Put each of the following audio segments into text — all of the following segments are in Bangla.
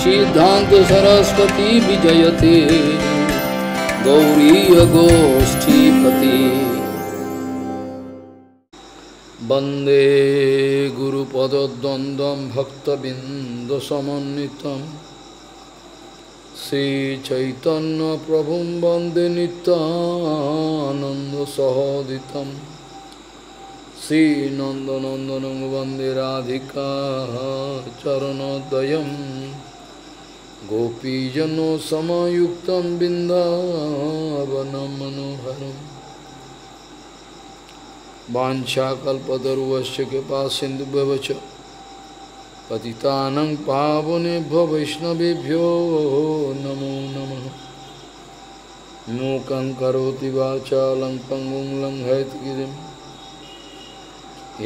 श्री सरस्वती विजयते गौरीयगोष्ठीपति वन्दे गुरुपदद्वन्द्वं भक्तबिन्दसमन्नितं श्रीचैतन्यप्रभुं वन्दे नित्यानन्दसहोदितम् श्री श्रीनन्दनन्दनं वन्दे राधिका चरणोदयं गोपीजन समायुक्तं बिन्दावनं मनोहर वाञ्छाकल्पतरुवश्च कृपा सिन्धुभ्यवच पति पावनेभ्यो वैष्णवभ्यो नमो नमः मूक करोति वाचालं पङ्गुं लङ्घयति गिरिम्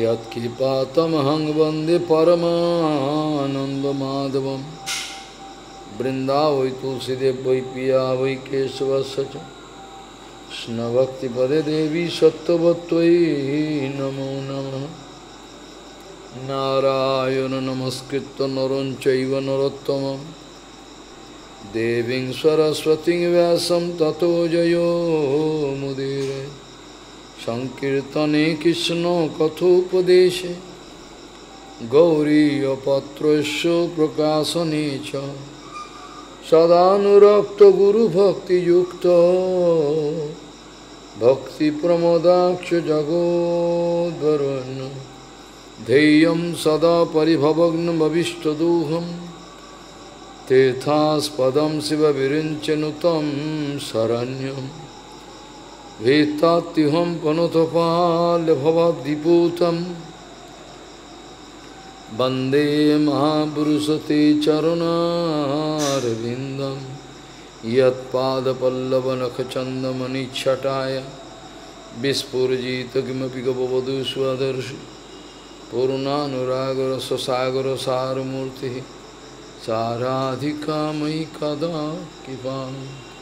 यत्कृपातमहं वंदे परमानंद माधव वृंदावई तुलसीदेव वै पिया वै केशवस्य च कृष्णभक्तिपदे देवी सत्त्ववत्त्वयि नमो नम नारायण नमस्कृत नर चैव देवी सरस्वती व्यास तथो ततो जयो সংকীর্তনে কৃষ্ণ কথোপদেশে গৌরীপত্রস্য প্রকাশনে চ সদানুরক্ত গুরুভক্তিযুক্ত ভক্তিপ্রমদাক্ষ জগোদ্বরণ ধেয়ং সদা তীর্থাস্পদ শিব বিচ शिवविरिञ्चनुतं শরণ্যম वेत्तात्युहं वंदे वन्दे ते चरुणारविन्दं यत्पादपल्लवनखचन्दमनिच्छटाय विस्फुर्जित किमपि गवधु स्वदर्शि पूर्णानुरागरससागरसारमूर्तिः साराधिकामयि कदा कृपां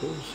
कोशि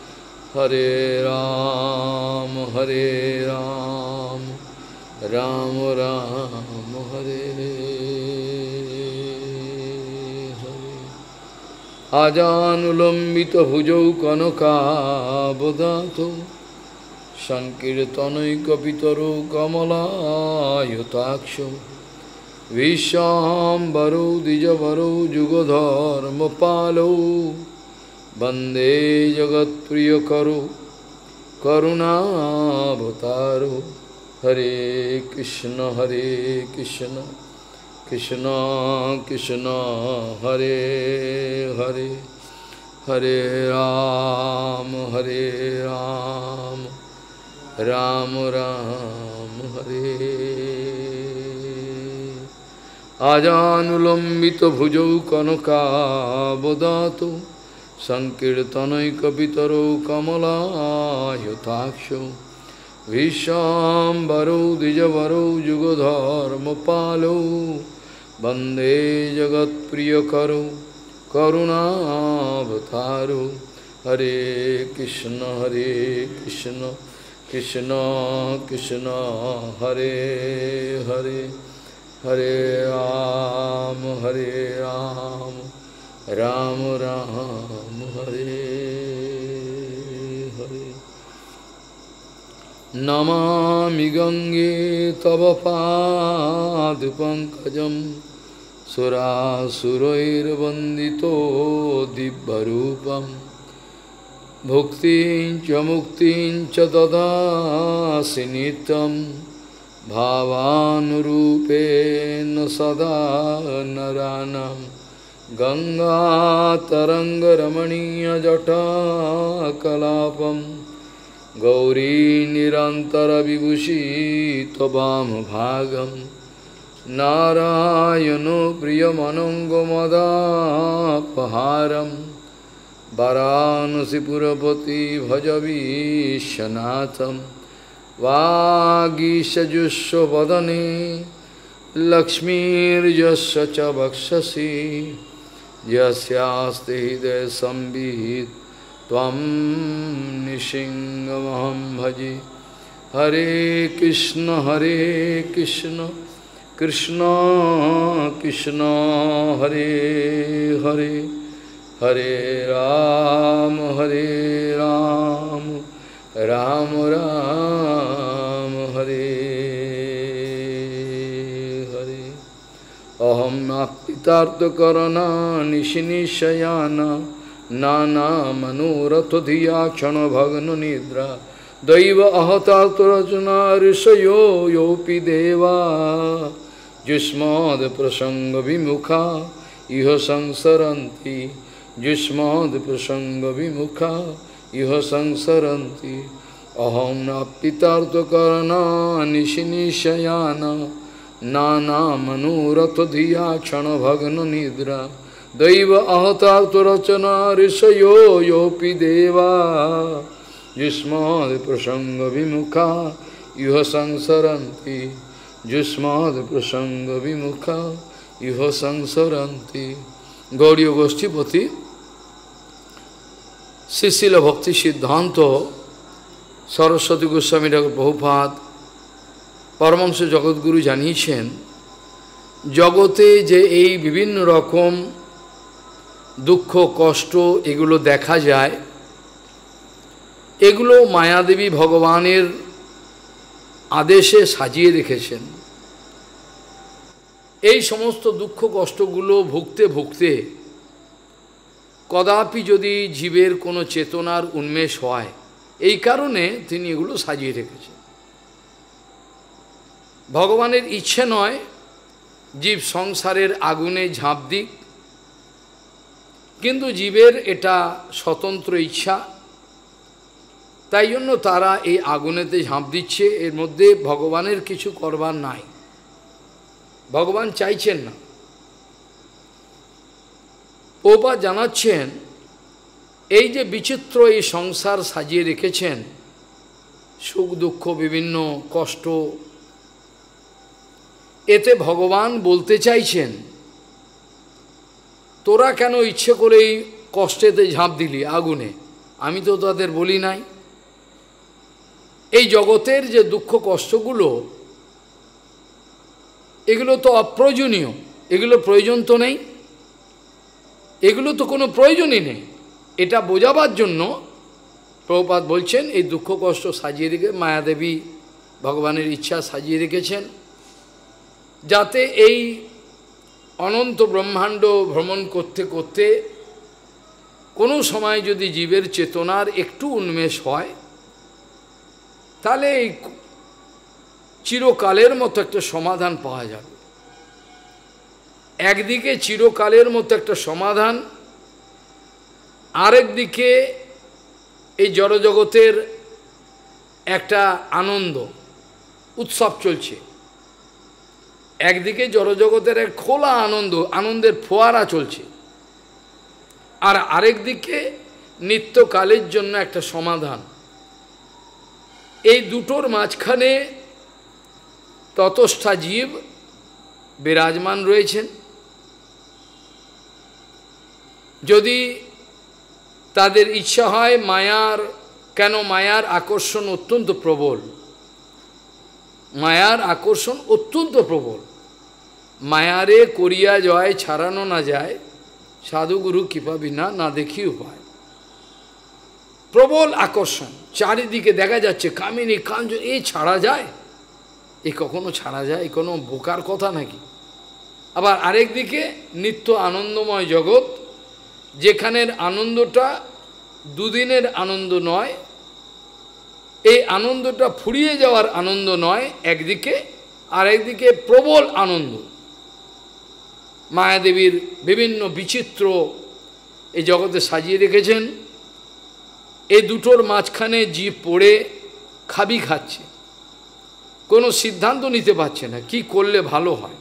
হরে রাম হরে রাম রাম রাম হরে আজানুলম্বিত ভুজৌ কনকাবদাত সংকীর্তনৈকিতর বিশ্বাম্বর বিশ্বাম্বরৌ যুগধর্ম পালৌ वंदे जगत प्रिय करु करुणावतारो हरे कृष्ण हरे कृष्ण कृष्ण कृष्ण हरे हरे हरे राम हरे राम राम राम हरे आजानुलंबित भुजौ कनकाबदातु सङ्कीर्तनैकपितरो युगधर्म विश्वाम्बरौ द्विजवरौ जगत प्रिय जगत्प्रियकरौ करुणावतारो हरे कृष्ण हरे कृष्ण कृष्ण कृष्ण हरे हरे हरे राम हरे राम राम राम हरे हरे नमामि गंगे तव पादपङ्कजं सुरासुरैर्वन्दितो दिव्यरूपं भुक्तिं च मुक्तिं च ददासि नित्यं भावानुरूपेण सदा नराणाम् गंगा गङ्गातरङ्गरमणीयजटाकलापं गौरीनिरन्तरविभूषितवामभागं नारायणो प्रियमनङ्गमदापहारं वरानसिपुरपति भजवीशनाथं वागीशजुष्वदने लक्ष्मीर्यस्य च वक्षसि यस्यास्ते हृदय संविहित तम निशिंगमहम भजे हरे कृष्ण हरे कृष्ण कृष्ण कृष्ण हरे हरे हरे राम हरे राम राम राम, राम চিত্তার্থকরণা নিশিনিশয়ানা নানা धिया क्षण ক্ষণ निद्रा নিদ্রা दैव अहतात्तरचना ऋषयो योऽपि देवा जुष्माद्प्रसङ्गविमुखा इह संसरन्ति जुष्माद्प्रसङ्गविमुखा इह संसरन्ति अहं न पितार्थकर्णा नाना मनोरथ धिया क्षण भग्न निद्रा दैव रचना ऋषयो योपी देवा जुष्माद प्रसंग विमुखा युह संसरन्ति जुष्माद प्रसंग विमुखा युह संसरन्ति गौरी गोष्ठीपति शिशिल भक्ति सिद्धांत सरस्वती गोस्वामी ठाकुर बहुपात পরমংস জগৎগুরু জানিয়েছেন জগতে যে এই বিভিন্ন রকম দুঃখ কষ্ট এগুলো দেখা যায় এগুলো মায়াদেবী ভগবানের আদেশে সাজিয়ে রেখেছেন এই সমস্ত দুঃখ কষ্টগুলো ভুগতে ভুগতে কদাপি যদি জীবের কোনো চেতনার উন্মেষ হয় এই কারণে তিনি এগুলো সাজিয়ে রেখেছেন ভগবানের ইচ্ছে নয় জীব সংসারের আগুনে ঝাঁপ দিক কিন্তু জীবের এটা স্বতন্ত্র ইচ্ছা তাই জন্য তারা এই আগুনেতে ঝাঁপ দিচ্ছে এর মধ্যে ভগবানের কিছু করবার নাই ভগবান চাইছেন না ও বা জানাচ্ছেন এই যে বিচিত্র এই সংসার সাজিয়ে রেখেছেন সুখ দুঃখ বিভিন্ন কষ্ট এতে ভগবান বলতে চাইছেন তোরা কেন ইচ্ছে করে এই কষ্টেতে ঝাঁপ দিলি আগুনে আমি তো তাদের বলি নাই এই জগতের যে দুঃখ কষ্টগুলো এগুলো তো অপ্রয়োজনীয় এগুলো প্রয়োজন তো নেই এগুলো তো কোনো প্রয়োজনই নেই এটা বোঝাবার জন্য প্রভুপাত বলছেন এই দুঃখ কষ্ট সাজিয়ে রেখে মায়াদেবী ভগবানের ইচ্ছা সাজিয়ে রেখেছেন যাতে এই অনন্ত ব্রহ্মাণ্ড ভ্রমণ করতে করতে কোনো সময় যদি জীবের চেতনার একটু উন্মেষ হয় তাহলে এই চিরকালের মতো একটা সমাধান পাওয়া যাবে একদিকে চিরকালের মতো একটা সমাধান আরেকদিকে এই জড়জগতের একটা আনন্দ উৎসব চলছে একদিকে জড়জগতের এক খোলা আনন্দ আনন্দের ফোয়ারা চলছে আর আরেক দিকে নিত্যকালের জন্য একটা সমাধান এই দুটোর মাঝখানে ততষ্ঠা জীব বিরাজমান রয়েছেন যদি তাদের ইচ্ছা হয় মায়ার কেন মায়ার আকর্ষণ অত্যন্ত প্রবল মায়ার আকর্ষণ অত্যন্ত প্রবল মায়ারে করিয়া জয় ছাড়ানো না যায় সাধুগুরু কৃপা বিনা না দেখি উপায় প্রবল আকর্ষণ চারিদিকে দেখা যাচ্ছে কামিনী কাঞ্জ এই ছাড়া যায় এ কখনো ছাড়া যায় কোনো বোকার কথা নাকি আবার আরেক দিকে নিত্য আনন্দময় জগৎ যেখানের আনন্দটা দুদিনের আনন্দ নয় এই আনন্দটা ফুরিয়ে যাওয়ার আনন্দ নয় একদিকে আর একদিকে প্রবল আনন্দ মায়াদেবীর বিভিন্ন বিচিত্র এই জগতে সাজিয়ে রেখেছেন এই দুটোর মাঝখানে জীব পড়ে খাবি খাচ্ছে কোনো সিদ্ধান্ত নিতে পারছে না কি করলে ভালো হয়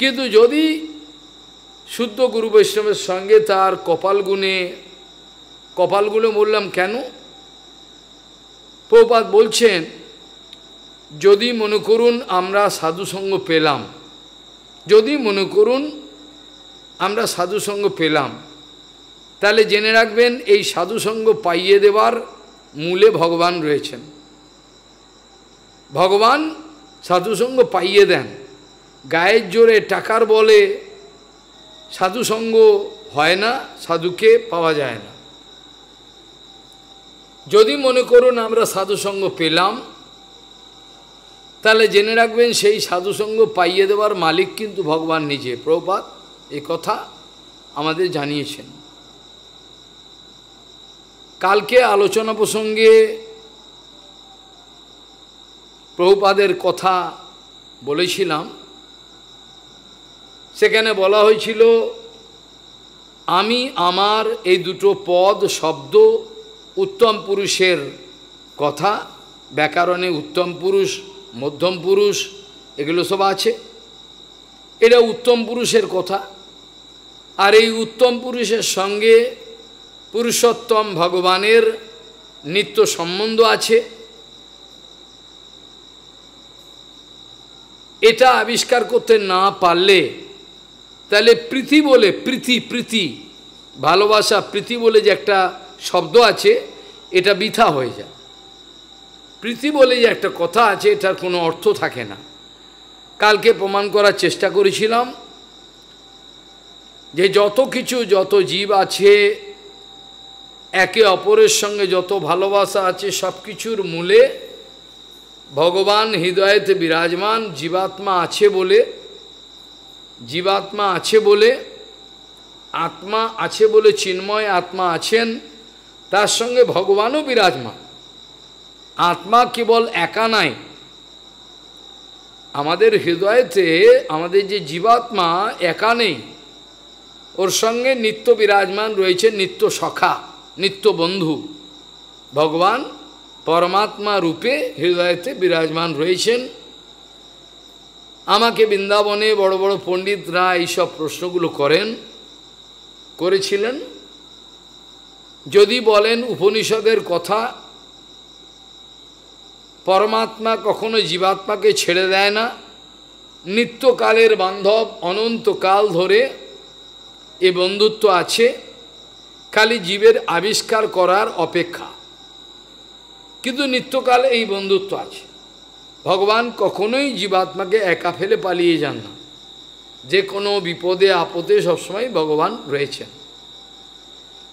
কিন্তু যদি শুদ্ধ গুরু বৈষ্ণবের সঙ্গে তার কপালগুণে কপালগুলো বললাম কেন প্রপাত বলছেন যদি মনে করুন আমরা সাধুসঙ্গ পেলাম যদি মনে করুন আমরা সাধুসঙ্গ পেলাম তাহলে জেনে রাখবেন এই সাধুসঙ্গ পাইয়ে দেবার মূলে ভগবান রয়েছেন ভগবান সাধুসঙ্গ পাইয়ে দেন গায়ের জোরে টাকার বলে সাধুসঙ্গ হয় না সাধুকে পাওয়া যায় না যদি মনে করুন আমরা সাধুসঙ্গ পেলাম তাহলে জেনে রাখবেন সেই সাধুসঙ্গ পাইয়ে দেওয়ার মালিক কিন্তু ভগবান নিজে প্রপাত এ কথা আমাদের জানিয়েছেন কালকে আলোচনা প্রসঙ্গে প্রভুপাদের কথা বলেছিলাম সেখানে বলা হয়েছিল আমি আমার এই দুটো পদ শব্দ উত্তম পুরুষের কথা ব্যাকরণে উত্তম পুরুষ মধ্যম পুরুষ এগুলো সব আছে এটা উত্তম পুরুষের কথা আর এই উত্তম পুরুষের সঙ্গে পুরুষোত্তম ভগবানের নিত্য সম্বন্ধ আছে এটা আবিষ্কার করতে না পারলে তাহলে প্রীতি বলে প্রীতি প্রীতি ভালোবাসা প্রীতি বলে যে একটা শব্দ আছে এটা বৃথা হয়ে যায় প্রীতি বলে যে একটা কথা আছে এটার কোনো অর্থ থাকে না কালকে প্রমাণ করার চেষ্টা করেছিলাম যে যত কিছু যত জীব আছে একে অপরের সঙ্গে যত ভালোবাসা আছে সব কিছুর মূলে ভগবান হৃদয়েতে বিরাজমান জীবাত্মা আছে বলে জীবাত্মা আছে বলে আত্মা আছে বলে চিন্ময় আত্মা আছেন তার সঙ্গে ভগবানও বিরাজমান আত্মা কেবল একা নাই আমাদের হৃদয়েতে আমাদের যে জীবাত্মা একা নেই ওর সঙ্গে নিত্য বিরাজমান রয়েছে নিত্য সখা নিত্য বন্ধু ভগবান পরমাত্মা রূপে হৃদয়তে বিরাজমান রয়েছেন আমাকে বৃন্দাবনে বড় বড় পণ্ডিতরা এইসব প্রশ্নগুলো করেন করেছিলেন যদি বলেন উপনিষদের কথা পরমাত্মা কখনো জীবাত্মাকে ছেড়ে দেয় না নিত্যকালের বান্ধব অনন্তকাল ধরে এ বন্ধুত্ব আছে খালি জীবের আবিষ্কার করার অপেক্ষা কিন্তু নিত্যকাল এই বন্ধুত্ব আছে ভগবান কখনোই জীবাত্মাকে একা ফেলে পালিয়ে যান না যে কোনো বিপদে আপদে সবসময় ভগবান রয়েছেন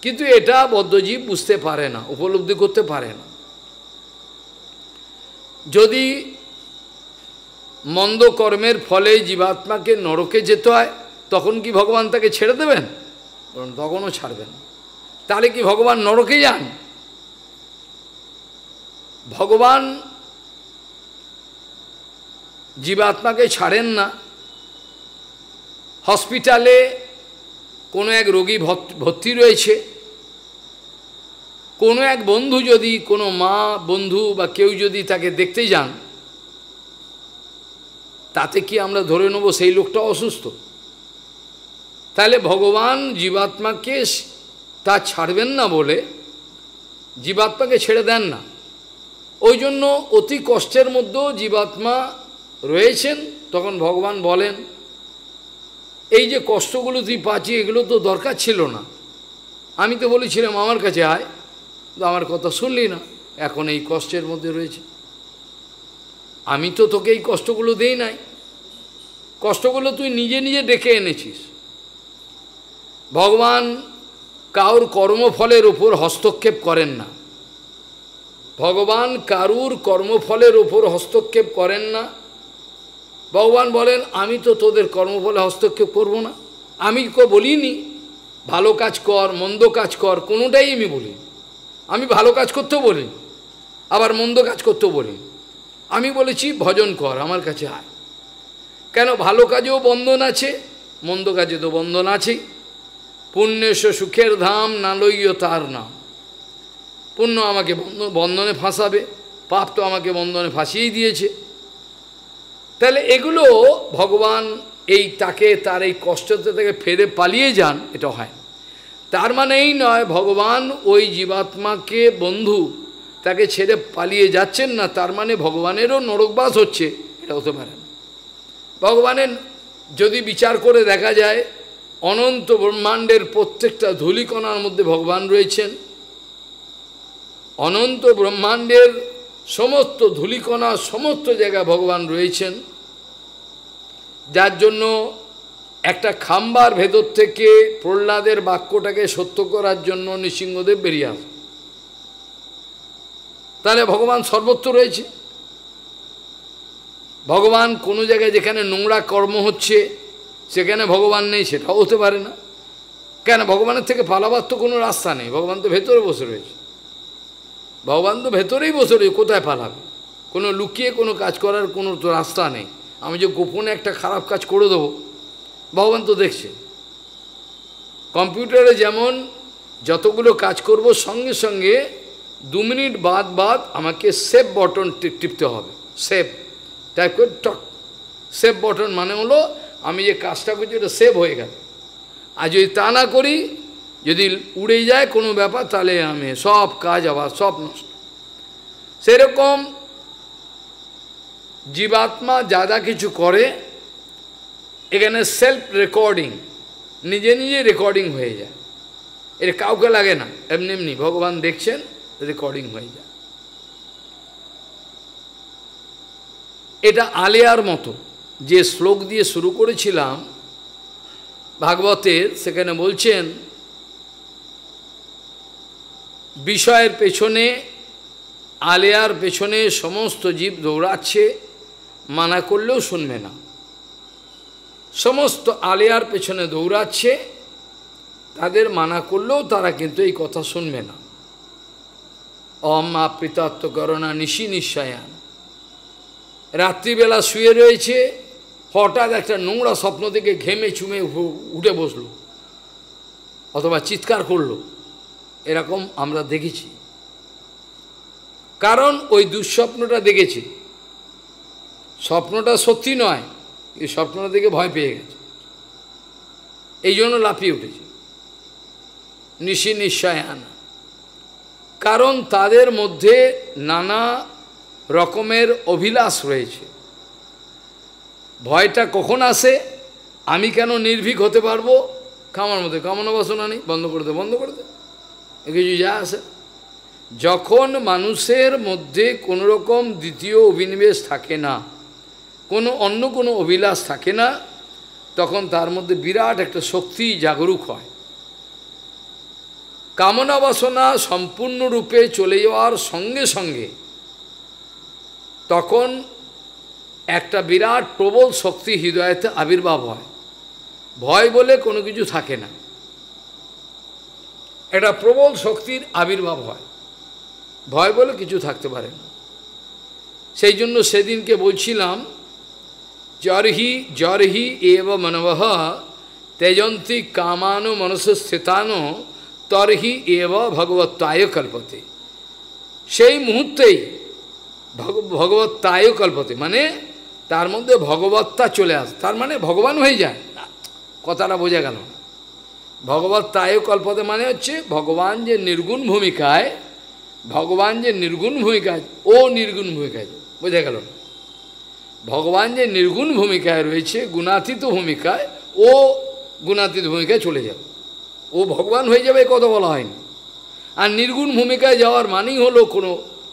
কিন্তু এটা বদ্ধজীব বুঝতে পারে না উপলব্ধি করতে পারে না যদি মন্দ কর্মের ফলে জীবাত্মাকে নরকে যেতে হয় তখন কি ভগবান তাকে ছেড়ে দেবেন তখনও ছাড়বেন তাহলে কি ভগবান নরকে যান ভগবান জীবাত্মাকে ছাড়েন না হসপিটালে কোনো এক রোগী ভর্তি রয়েছে কোনো এক বন্ধু যদি কোনো মা বন্ধু বা কেউ যদি তাকে দেখতে যান তাতে কি আমরা ধরে নেব সেই লোকটা অসুস্থ তাহলে ভগবান জীবাত্মাকে তা ছাড়বেন না বলে জীবাত্মাকে ছেড়ে দেন না ওই জন্য অতি কষ্টের মধ্যেও জীবাত্মা রয়েছেন তখন ভগবান বলেন এই যে কষ্টগুলো তুই পাচ্ছি এগুলো তো দরকার ছিল না আমি তো বলেছিলাম আমার কাছে আয় আমার কথা শুনলি না এখন এই কষ্টের মধ্যে রয়েছে আমি তো তোকে এই কষ্টগুলো দেই নাই কষ্টগুলো তুই নিজে নিজে ডেকে এনেছিস ভগবান কারুর কর্মফলের উপর হস্তক্ষেপ করেন না ভগবান কারুর কর্মফলের উপর হস্তক্ষেপ করেন না ভগবান বলেন আমি তো তোদের কর্মফলে হস্তক্ষেপ করব না আমি বলিনি ভালো কাজ কর মন্দ কাজ কর কোনোটাই আমি বলিনি আমি ভালো কাজ করতেও বলি আবার মন্দ কাজ করতেও বলি আমি বলেছি ভজন কর আমার কাছে আয় কেন ভালো কাজেও বন্ধন আছে মন্দ কাজে তো বন্ধন আছেই পুণ্যেশ সুখের ধাম না লইয় তার নাম পুণ্য আমাকে বন্ধনে ফাঁসাবে পাপ তো আমাকে বন্ধনে ফাঁসিয়েই দিয়েছে তাহলে এগুলো ভগবান এই তাকে তার এই কষ্ট থেকে ফেরে পালিয়ে যান এটা হয় তার মানে এই নয় ভগবান ওই জীবাত্মাকে বন্ধু তাকে ছেড়ে পালিয়ে যাচ্ছেন না তার মানে ভগবানেরও নরকবাস হচ্ছে এটা হতে পারে না ভগবানের যদি বিচার করে দেখা যায় অনন্ত ব্রহ্মাণ্ডের প্রত্যেকটা ধুলিকণার মধ্যে ভগবান রয়েছেন অনন্ত ব্রহ্মাণ্ডের সমস্ত ধূলিকণা সমস্ত জায়গায় ভগবান রয়েছেন যার জন্য একটা খাম্বার ভেতর থেকে প্রহ্লাদের বাক্যটাকে সত্য করার জন্য নৃসিংহদেব বেরিয়ে আস তাহলে ভগবান সর্বত্র রয়েছে ভগবান কোনো জায়গায় যেখানে নোংরা কর্ম হচ্ছে সেখানে ভগবান নেই সেটাও হতে পারে না কেন ভগবানের থেকে পালাবার তো কোনো রাস্তা নেই ভগবান তো ভেতরে বসে রয়েছে ভগবান তো ভেতরেই বসে রয়েছে কোথায় পালাবে কোনো লুকিয়ে কোনো কাজ করার কোনো তো রাস্তা নেই আমি যে গোপনে একটা খারাপ কাজ করে দেবো ভগবান তো দেখছে কম্পিউটারে যেমন যতগুলো কাজ করব সঙ্গে সঙ্গে দু মিনিট বাদ বাদ আমাকে সেভ বটন টিপতে হবে সেভ টাইপ করে টক সেভ বটন মানে হলো আমি যে কাজটা করছি ওটা সেভ হয়ে গেল আর যদি তা না করি যদি উড়ে যায় কোনো ব্যাপার তাহলে আমি সব কাজ আবার সব নষ্ট সেরকম জীবাত্মা যা যা কিছু করে এখানে সেলফ রেকর্ডিং নিজে নিজে রেকর্ডিং হয়ে যায় এর কাউকে লাগে না এমনি এমনি ভগবান দেখছেন রেকর্ডিং হয়ে যায় এটা আলেয়ার মতো যে শ্লোক দিয়ে শুরু করেছিলাম ভাগবতের সেখানে বলছেন বিষয়ের পেছনে আলেয়ার পেছনে সমস্ত জীব দৌড়াচ্ছে মানা করলেও শুনবে না সমস্ত আলেয়ার পেছনে দৌড়াচ্ছে তাদের মানা করলেও তারা কিন্তু এই কথা শুনবে না অম আপ্রিতাত্ম করোনা নিশি নিঃশায়ান রাত্রিবেলা শুয়ে রয়েছে হঠাৎ একটা নোংরা স্বপ্ন থেকে ঘেমে চুমে উঠে বসলো অথবা চিৎকার করলো এরকম আমরা দেখেছি কারণ ওই দুঃস্বপ্নটা দেখেছি স্বপ্নটা সত্যি নয় এই স্বপ্নটা দেখে ভয় পেয়ে গেছে এই জন্য লাফিয়ে উঠেছে নিশি নিশ্চয় আনা কারণ তাদের মধ্যে নানা রকমের অভিলাষ রয়েছে ভয়টা কখন আসে আমি কেন নির্ভীক হতে পারবো কামার মধ্যে কামনা বাসনা নেই বন্ধ করে দে বন্ধ করে দে কিছু যা আসে যখন মানুষের মধ্যে কোনোরকম দ্বিতীয় অভিনিবেশ থাকে না কোনো অন্য কোনো অভিলাষ থাকে না তখন তার মধ্যে বিরাট একটা শক্তি জাগরুক হয় কামনা বাসনা সম্পূর্ণরূপে চলে যাওয়ার সঙ্গে সঙ্গে তখন একটা বিরাট প্রবল শক্তি হৃদয়তে আবির্ভাব হয় ভয় বলে কোনো কিছু থাকে না একটা প্রবল শক্তির আবির্ভাব হয় ভয় বলে কিছু থাকতে পারে না সেই জন্য সেদিনকে বলছিলাম জর্হি জর্হি এব মনবহ তেজন্তী কামানো স্থিতানো তর্হি এব ভগবত্তায় কল্পতে সেই মুহূর্তেই ভগবত্তায় কল্পতে মানে তার মধ্যে ভগবত্তা চলে আসে তার মানে ভগবান হয়ে যায় কথাটা বোঝা গেল ভগবত্তায় কল্পতে মানে হচ্ছে ভগবান যে নির্গুণ ভূমিকায় ভগবান যে নির্গুণ ভূমিকায় ও নির্গুণ ভূমিকায় বোঝা গেল না ভগবান যে নির্গুণ ভূমিকায় রয়েছে গুণাতীত ভূমিকায় ও গুণাতীত ভূমিকায় চলে যাবে ও ভগবান হয়ে যাবে কথা বলা হয়নি আর নির্গুণ ভূমিকায় যাওয়ার মানেই হলো কোনো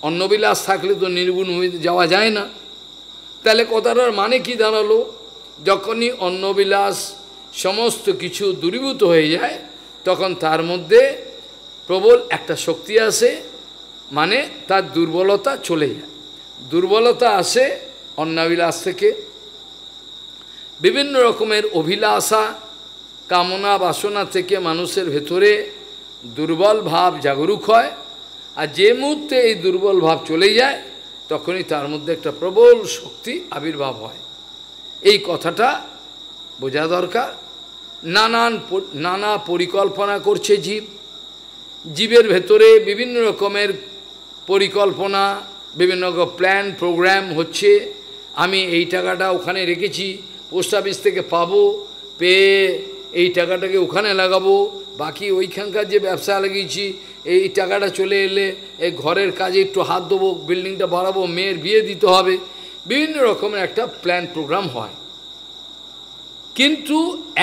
অন্নবিলাস থাকলে তো নির্গুণ ভূমিতে যাওয়া যায় না তাহলে কথাটার মানে কি দাঁড়ালো যখনই অন্নবিলাস সমস্ত কিছু দূরীভূত হয়ে যায় তখন তার মধ্যে প্রবল একটা শক্তি আসে মানে তার দুর্বলতা চলে যায় দুর্বলতা আসে অন্নাবিলাস থেকে বিভিন্ন রকমের অভিলাষা কামনা বাসনা থেকে মানুষের ভেতরে দুর্বল ভাব জাগরুক হয় আর যে মুহূর্তে এই দুর্বল ভাব চলে যায় তখনই তার মধ্যে একটা প্রবল শক্তি আবির্ভাব হয় এই কথাটা বোঝা দরকার নানান নানা পরিকল্পনা করছে জীব জীবের ভেতরে বিভিন্ন রকমের পরিকল্পনা বিভিন্ন রকম প্ল্যান প্রোগ্রাম হচ্ছে আমি এই টাকাটা ওখানে রেখেছি পোস্ট অফিস থেকে পাবো পেয়ে এই টাকাটাকে ওখানে লাগাবো বাকি ওইখানকার যে ব্যবসা লাগিয়েছি এই টাকাটা চলে এলে এই ঘরের কাজে একটু হাত দেবো বিল্ডিংটা বাড়াবো মেয়ের বিয়ে দিতে হবে বিভিন্ন রকমের একটা প্ল্যান প্রোগ্রাম হয় কিন্তু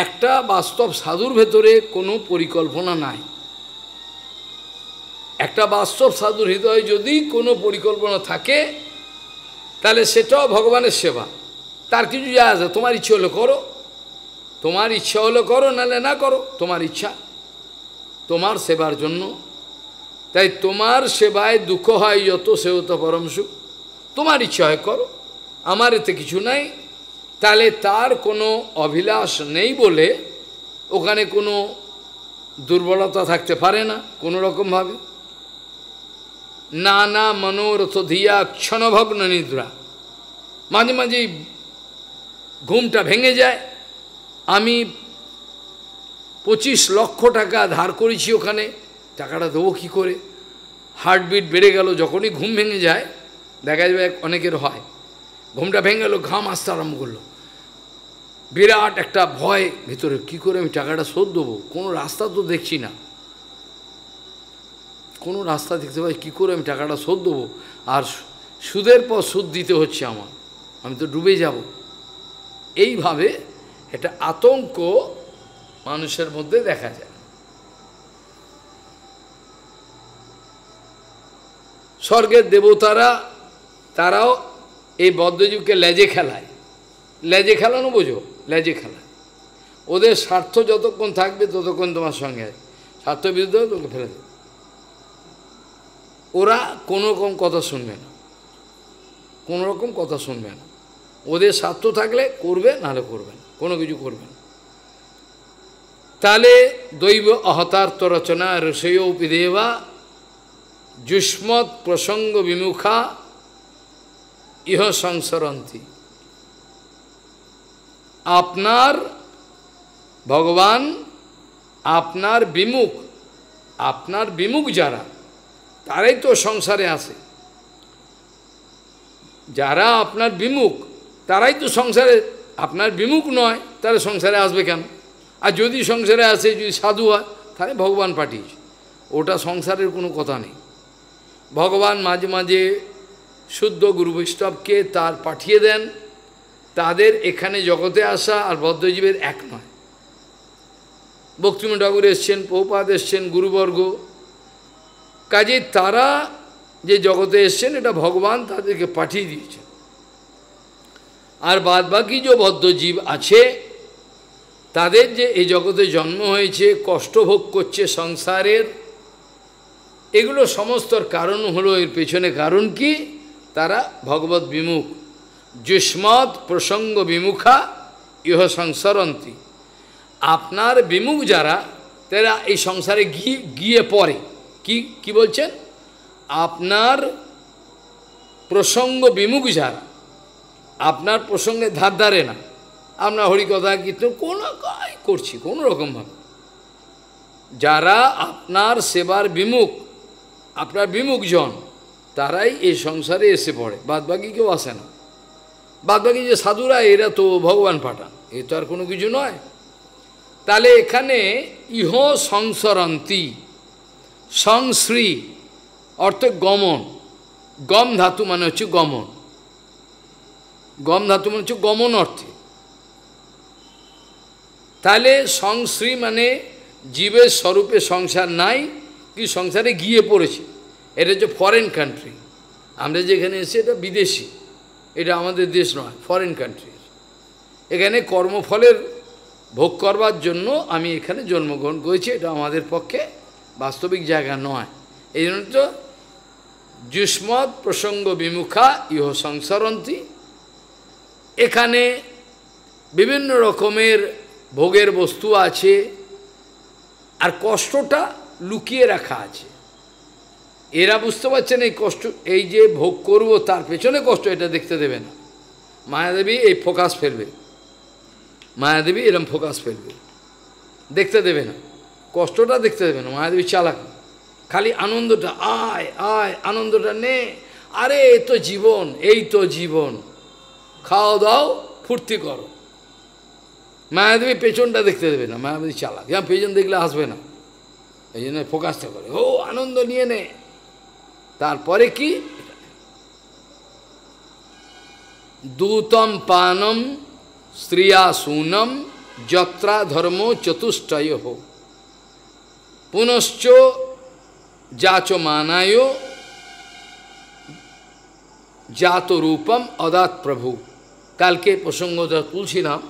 একটা বাস্তব সাধুর ভেতরে কোনো পরিকল্পনা নাই একটা বাস্তব সাধুর হৃদয়ে যদি কোনো পরিকল্পনা থাকে তাহলে সেটাও ভগবানের সেবা তার কিছু যা আছে তোমার ইচ্ছে হলে করো তোমার ইচ্ছা হলে করো নাহলে না করো তোমার ইচ্ছা তোমার সেবার জন্য তাই তোমার সেবায় দুঃখ হয় যত সেও তো পরম সুখ তোমার ইচ্ছা হয় করো আমার এতে কিছু নাই তাহলে তার কোনো অভিলাষ নেই বলে ওখানে কোনো দুর্বলতা থাকতে পারে না কোনো রকমভাবে নানা মনোরথ ধিয়া ক্ষণভগ্ন নিদ্রা মাঝে মাঝে ঘুমটা ভেঙে যায় আমি পঁচিশ লক্ষ টাকা ধার করেছি ওখানে টাকাটা দেবো কী করে হার্টবিট বেড়ে গেল যখনই ঘুম ভেঙে যায় দেখা যাবে অনেকের হয় ঘুমটা ভেঙে গেলো ঘাম আসতে আরম্ভ করলো বিরাট একটা ভয় ভিতরে কি করে আমি টাকাটা শোধ দেবো কোনো রাস্তা তো দেখছি না কোনো রাস্তা দেখতে পাই কী করে আমি টাকাটা শোধ দেবো আর সুদের পর সুদ দিতে হচ্ছে আমার আমি তো ডুবে যাব এইভাবে এটা আতঙ্ক মানুষের মধ্যে দেখা যায় স্বর্গের দেবতারা তারাও এই বদ্ধযুগকে লেজে খেলায় লেজে খেলানো বোঝো লেজে খেলা ওদের স্বার্থ যতক্ষণ থাকবে ততক্ষণ তোমার সঙ্গে স্বার্থ বিরুদ্ধে তোমাকে ফেলে দেবে ওরা কোনো রকম কথা শুনবে না কোনো রকম কথা শুনবে না ওদের স্বার্থ থাকলে করবে নাহলে করবে না কোনো কিছু করবে না তাহলে দৈব অহতার্থ রচনা রসেয় উপদেবা যুষ্মৎ প্রসঙ্গ বিমুখা ইহ সংসরন্তি আপনার ভগবান আপনার বিমুখ আপনার বিমুখ যারা তারাই তো সংসারে আসে যারা আপনার বিমুখ তারাই তো সংসারে আপনার বিমুখ নয় তারা সংসারে আসবে কেন আর যদি সংসারে আসে যদি সাধু হয় তাহলে ভগবান পাঠিয়েছে ওটা সংসারের কোনো কথা নেই ভগবান মাঝে মাঝে শুদ্ধ গুরু বৈষ্ণবকে তার পাঠিয়ে দেন তাদের এখানে জগতে আসা আর বদ্ধজীবের এক নয় বক্তিম ঠাকুর এসছেন পৌপাদ এসছেন গুরুবর্গ কাজে তারা যে জগতে এসছেন এটা ভগবান তাদেরকে পাঠিয়ে দিয়েছেন আর বাদ বাকি যে বদ্ধজীব আছে তাদের যে এই জগতে জন্ম হয়েছে কষ্ট ভোগ করছে সংসারের এগুলো সমস্তর কারণ হলো এর পেছনে কারণ কি তারা ভগবত বিমুখ যুষ্মৎ প্রসঙ্গ বিমুখা ইহ সংসারন্তী আপনার বিমুখ যারা তারা এই সংসারে গিয়ে গিয়ে পড়ে কি কি বলছেন আপনার প্রসঙ্গ বিমুখ যার আপনার প্রসঙ্গে ধার ধারে না আপনার হরিকথা কীর্তন কোনো কাজ করছি কোনো রকমভাবে যারা আপনার সেবার বিমুখ আপনার বিমুখজন তারাই এই সংসারে এসে পড়ে বাদবাকি কেউ আসে না বাদবাকি যে সাধুরা এরা তো ভগবান পাঠান এ তো আর কোনো কিছু নয় তাহলে এখানে ইহ সংসরন্তী সংশ্রী অর্থ গমন গম ধাতু মানে হচ্ছে গমন গম ধাতু মানে হচ্ছে গমন অর্থে তাহলে সংশ্রী মানে জীবের স্বরূপে সংসার নাই কি সংসারে গিয়ে পড়েছে এটা হচ্ছে ফরেন কান্ট্রি আমরা যেখানে এসে এটা বিদেশি এটা আমাদের দেশ নয় ফরেন কান্ট্রি এখানে কর্মফলের ভোগ করবার জন্য আমি এখানে জন্মগ্রহণ করেছি এটা আমাদের পক্ষে বাস্তবিক জায়গা নয় এই জন্য তো যুষ্মৎ প্রসঙ্গ বিমুখা ইহ সংসরন্তি এখানে বিভিন্ন রকমের ভোগের বস্তু আছে আর কষ্টটা লুকিয়ে রাখা আছে এরা বুঝতে পারছেন এই কষ্ট এই যে ভোগ করব তার পেছনে কষ্ট এটা দেখতে দেবে না মায়াদেবী এই ফোকাস ফেলবে মায়াদেবী এরম ফোকাস ফেলবে দেখতে দেবে না কষ্টটা দেখতে দেবে না মায়াদেবী চালাক খালি আনন্দটা আয় আয় আনন্দটা নে আরে এই তো জীবন এই তো জীবন খাও দাও ফুর্তি করো মায়াদেবী পেছনটা দেখতে দেবে না মায়াদেবী চালাক যেমন পেছন দেখলে আসবে না এই জন্য ফোকাসটা করে ও আনন্দ নিয়ে নে তারপরে কি দূতম পানম স্ত্রিয়াসূনম যত্রা ধর্ম চতুষ্টয় হোক পুনশ্চ যাচ মানায় জাত রূপম অদাত প্রভু কালকে প্রসঙ্গটা তুলছিলাম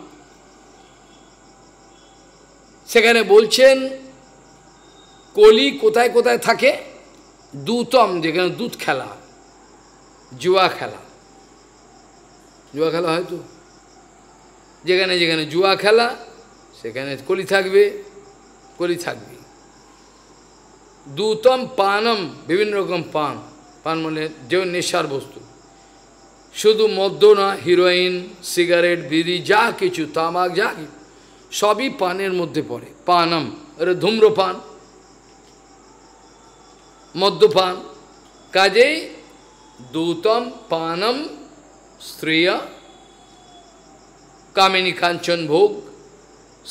সেখানে বলছেন কলি কোথায় কোথায় থাকে দূতম যেখানে দুধ খেলা জুয়া খেলা জুয়া খেলা হয়তো যেখানে যেখানে জুয়া খেলা সেখানে কলি থাকবে কলি থাকবে দূতম পানম বিভিন্ন রকম পান পান মানে যে নেশার বস্তু শুধু মদ্য না হিরোইন সিগারেট বিড়ি যা কিছু তামাক যা সবই পানের মধ্যে পড়ে পানম আরে ধূম্রপান মদ্যপান কাজেই দূতম পানম স্ত্রিয়া কামিনী কাঞ্চন ভোগ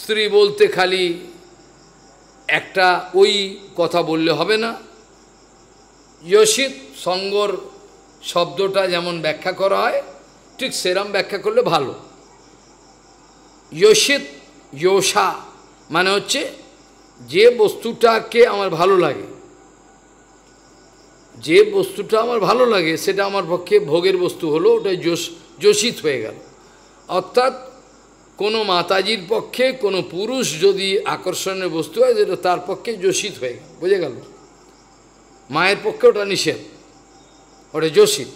স্ত্রী বলতে খালি একটা ওই কথা বললে হবে না যশিত সঙ্গর শব্দটা যেমন ব্যাখ্যা করা হয় ঠিক সেরাম ব্যাখ্যা করলে ভালো যশিত যোষা মানে হচ্ছে যে বস্তুটাকে আমার ভালো লাগে যে বস্তুটা আমার ভালো লাগে সেটা আমার পক্ষে ভোগের বস্তু হলো ওটা যোশ যোশিত হয়ে গেল অর্থাৎ কোনো মাতাজির পক্ষে কোনো পুরুষ যদি আকর্ষণের বস্তু হয় যেটা তার পক্ষে যোশিত হয়ে গেল বুঝে গেল মায়ের পক্ষে ওটা নিষেধ ওটা যোশিত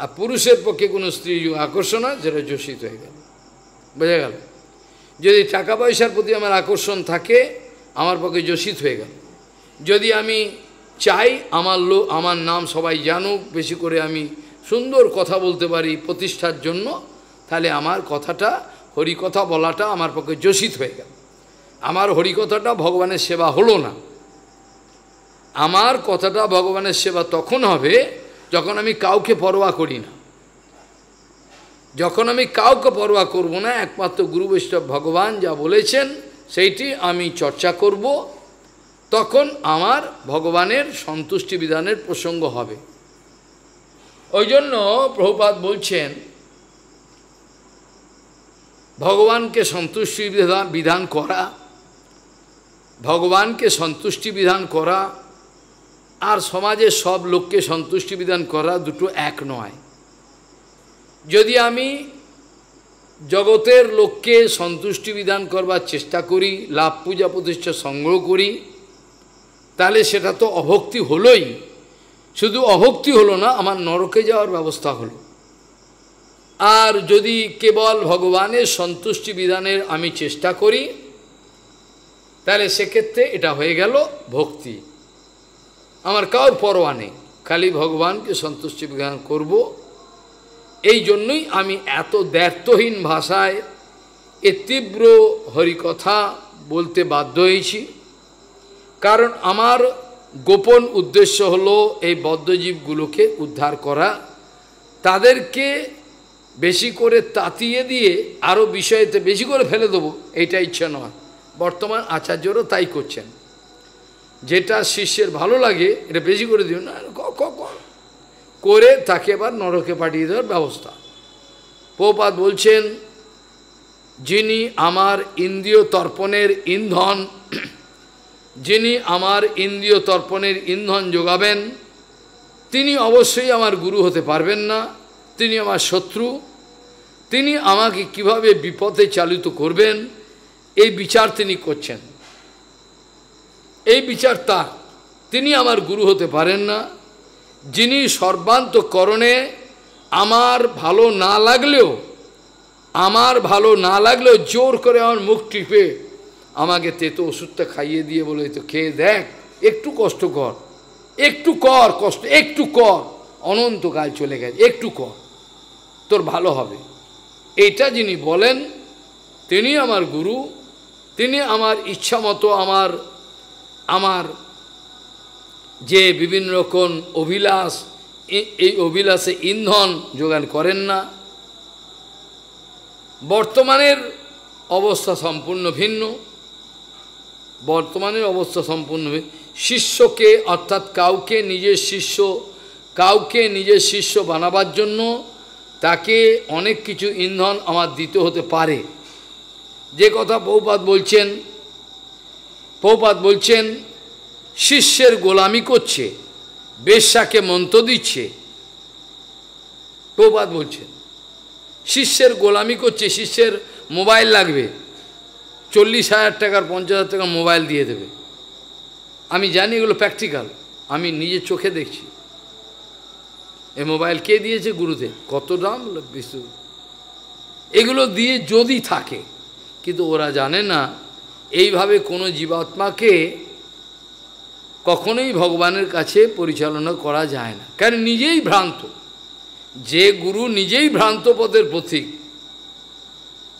আর পুরুষের পক্ষে কোনো স্ত্রী আকর্ষণ হয় যেটা যোশিত হয়ে গেল বোঝা গেল যদি টাকা পয়সার প্রতি আমার আকর্ষণ থাকে আমার পক্ষে যোশিত হয়ে গেল যদি আমি চাই আমার লোক আমার নাম সবাই জানুক বেশি করে আমি সুন্দর কথা বলতে পারি প্রতিষ্ঠার জন্য তাহলে আমার কথাটা হরিকথা বলাটা আমার পক্ষে জোষিত হয়ে গেল আমার হরিকথাটা ভগবানের সেবা হলো না আমার কথাটা ভগবানের সেবা তখন হবে যখন আমি কাউকে পরোয়া করি না যখন আমি কাউকে পরোয়া করব না একমাত্র গুরু বৈষ্ণব ভগবান যা বলেছেন সেইটি আমি চর্চা করব তখন আমার ভগবানের সন্তুষ্টি বিধানের প্রসঙ্গ হবে ওই জন্য প্রভুপাত বলছেন ভগবানকে সন্তুষ্টি বিধান করা ভগবানকে সন্তুষ্টি বিধান করা আর সমাজের সব লোককে সন্তুষ্টি বিধান করা দুটো এক নয় যদি আমি জগতের লোককে সন্তুষ্টি বিধান করবার চেষ্টা করি লাভ পূজা প্রতিষ্ঠা সংগ্রহ করি তাহলে সেটা তো অভক্তি হলোই শুধু অভক্তি হলো না আমার নরকে যাওয়ার ব্যবস্থা হলো আর যদি কেবল ভগবানের সন্তুষ্টি বিধানের আমি চেষ্টা করি তাহলে সেক্ষেত্রে এটা হয়ে গেল ভক্তি আমার কাউর পরোয়া নেই খালি ভগবানকে সন্তুষ্টি বিধান করব এই জন্যই আমি এত দ্ব্যর্থহীন ভাষায় এ তীব্র হরিকথা বলতে বাধ্য হয়েছি কারণ আমার গোপন উদ্দেশ্য হলো এই বদ্ধজীবগুলোকে উদ্ধার করা তাদেরকে বেশি করে তাতিয়ে দিয়ে আরও বিষয়েতে বেশি করে ফেলে দেবো এটা ইচ্ছা নয় বর্তমান আচার্যরও তাই করছেন যেটা শিষ্যের ভালো লাগে এটা বেশি করে দিও না করে তাকে আবার নরকে পাঠিয়ে দেওয়ার ব্যবস্থা পোপাত বলছেন যিনি আমার ইন্দ্রিয় তর্পণের ইন্ধন যিনি আমার ইন্দ্রিয় তর্পণের ইন্ধন যোগাবেন তিনি অবশ্যই আমার গুরু হতে পারবেন না তিনি আমার শত্রু তিনি আমাকে কিভাবে বিপদে চালিত করবেন এই বিচার তিনি করছেন এই বিচার তার তিনি আমার গুরু হতে পারেন না যিনি সর্বান্তকরণে আমার ভালো না লাগলেও আমার ভালো না লাগলেও জোর করে আমার মুখ টিপে আমাকে তেতো ওষুধটা খাইয়ে দিয়ে বলে তো খেয়ে দেখ একটু কষ্ট কর একটু কর কষ্ট একটু কর অনন্তকাল চলে গেছে একটু কর তোর ভালো হবে এইটা যিনি বলেন তিনি আমার গুরু তিনি আমার ইচ্ছা মতো আমার আমার যে বিভিন্ন রকম অভিলাষ এই অভিলাষে ইন্ধন যোগান করেন না বর্তমানের অবস্থা সম্পূর্ণ ভিন্ন বর্তমানের অবস্থা সম্পূর্ণ শিষ্যকে অর্থাৎ কাউকে নিজের শিষ্য কাউকে নিজের শিষ্য বানাবার জন্য তাকে অনেক কিছু ইন্ধন আমার দিতে হতে পারে যে কথা বহুপাত বলছেন পৌপাত বলছেন শিষ্যের গোলামি করছে বেশ্যাকে মন্ত্র দিচ্ছে প্রবাদ বলছেন শিষ্যের গোলামি করছে শিষ্যের মোবাইল লাগবে চল্লিশ হাজার টাকার পঞ্চাশ হাজার টাকার মোবাইল দিয়ে দেবে আমি জানি এগুলো প্র্যাকটিক্যাল আমি নিজের চোখে দেখছি এ মোবাইল কে দিয়েছে গুরুদেব কত দাম বিষ্ণু এগুলো দিয়ে যদি থাকে কিন্তু ওরা জানে না এইভাবে কোনো জীবাত্মাকে কখনোই ভগবানের কাছে পরিচালনা করা যায় না কারণ নিজেই ভ্রান্ত যে গুরু নিজেই ভ্রান্ত পথের পথিক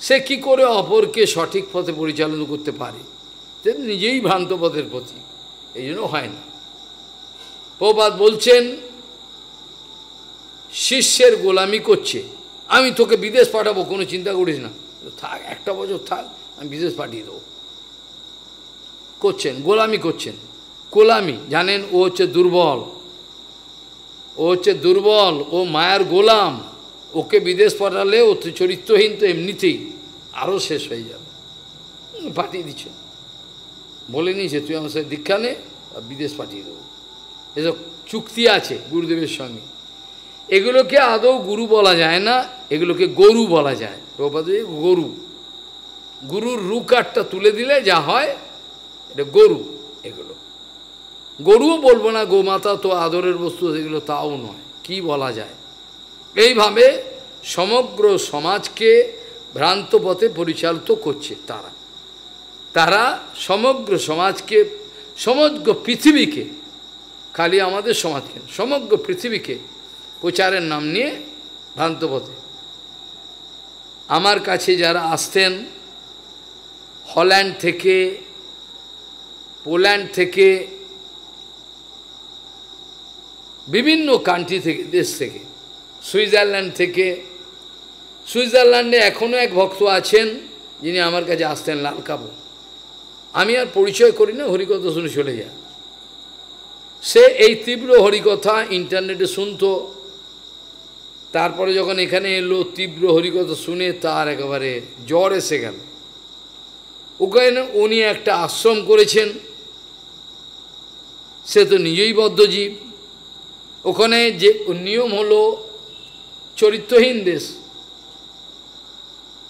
সে কি করে অপরকে সঠিক পথে পরিচালনা করতে পারে সে নিজেই ভ্রান্ত পথের পথিক এই জন্য হয় না প্রবাদ বলছেন শিষ্যের গোলামি করছে আমি তোকে বিদেশ পাঠাবো কোনো চিন্তা করিস না থাক একটা বছর থাক আমি বিদেশ পাঠিয়ে দেবো করছেন গোলামি করছেন গোলামি জানেন ও হচ্ছে দুর্বল ও হচ্ছে দুর্বল ও মায়ের গোলাম ওকে বিদেশ পাঠালে ও তো চরিত্রহীন তো এমনিতেই আরও শেষ হয়ে যাবে পাঠিয়ে দিচ্ছে বলে নিয়েছে তুই আমার সাথে দীক্ষা নে বিদেশ পাঠিয়ে দেবো এসব চুক্তি আছে গুরুদেবের সঙ্গে এগুলোকে আদৌ গুরু বলা যায় না এগুলোকে গরু বলা যায় প্রপাত গরু গুরুর রুকারটা তুলে দিলে যা হয় এটা গরু এগুলো গরুও বলবো না গোমাতা তো আদরের বস্তু এগুলো তাও নয় কি বলা যায় এইভাবে সমগ্র সমাজকে ভ্রান্ত পথে পরিচালিত করছে তারা তারা সমগ্র সমাজকে সমগ্র পৃথিবীকে খালি আমাদের সমাজকে সমগ্র পৃথিবীকে প্রচারের নাম নিয়ে ভ্রান্ত পথে আমার কাছে যারা আসতেন হল্যান্ড থেকে পোল্যান্ড থেকে বিভিন্ন কান্ট্রি থেকে দেশ থেকে সুইজারল্যান্ড থেকে সুইজারল্যান্ডে এখনও এক ভক্ত আছেন যিনি আমার কাছে আসতেন লাল কাপড় আমি আর পরিচয় করি না হরিকথা শুনে চলে যায় সে এই তীব্র হরিকথা ইন্টারনেটে শুনতো তারপরে যখন এখানে এলো তীব্র হরিকথা শুনে তার একেবারে জ্বর এসে গেল ওখানে উনি একটা আশ্রম করেছেন সে তো নিজেই বদ্ধজীব ওখানে যে নিয়ম হলো চরিত্রহীন দেশ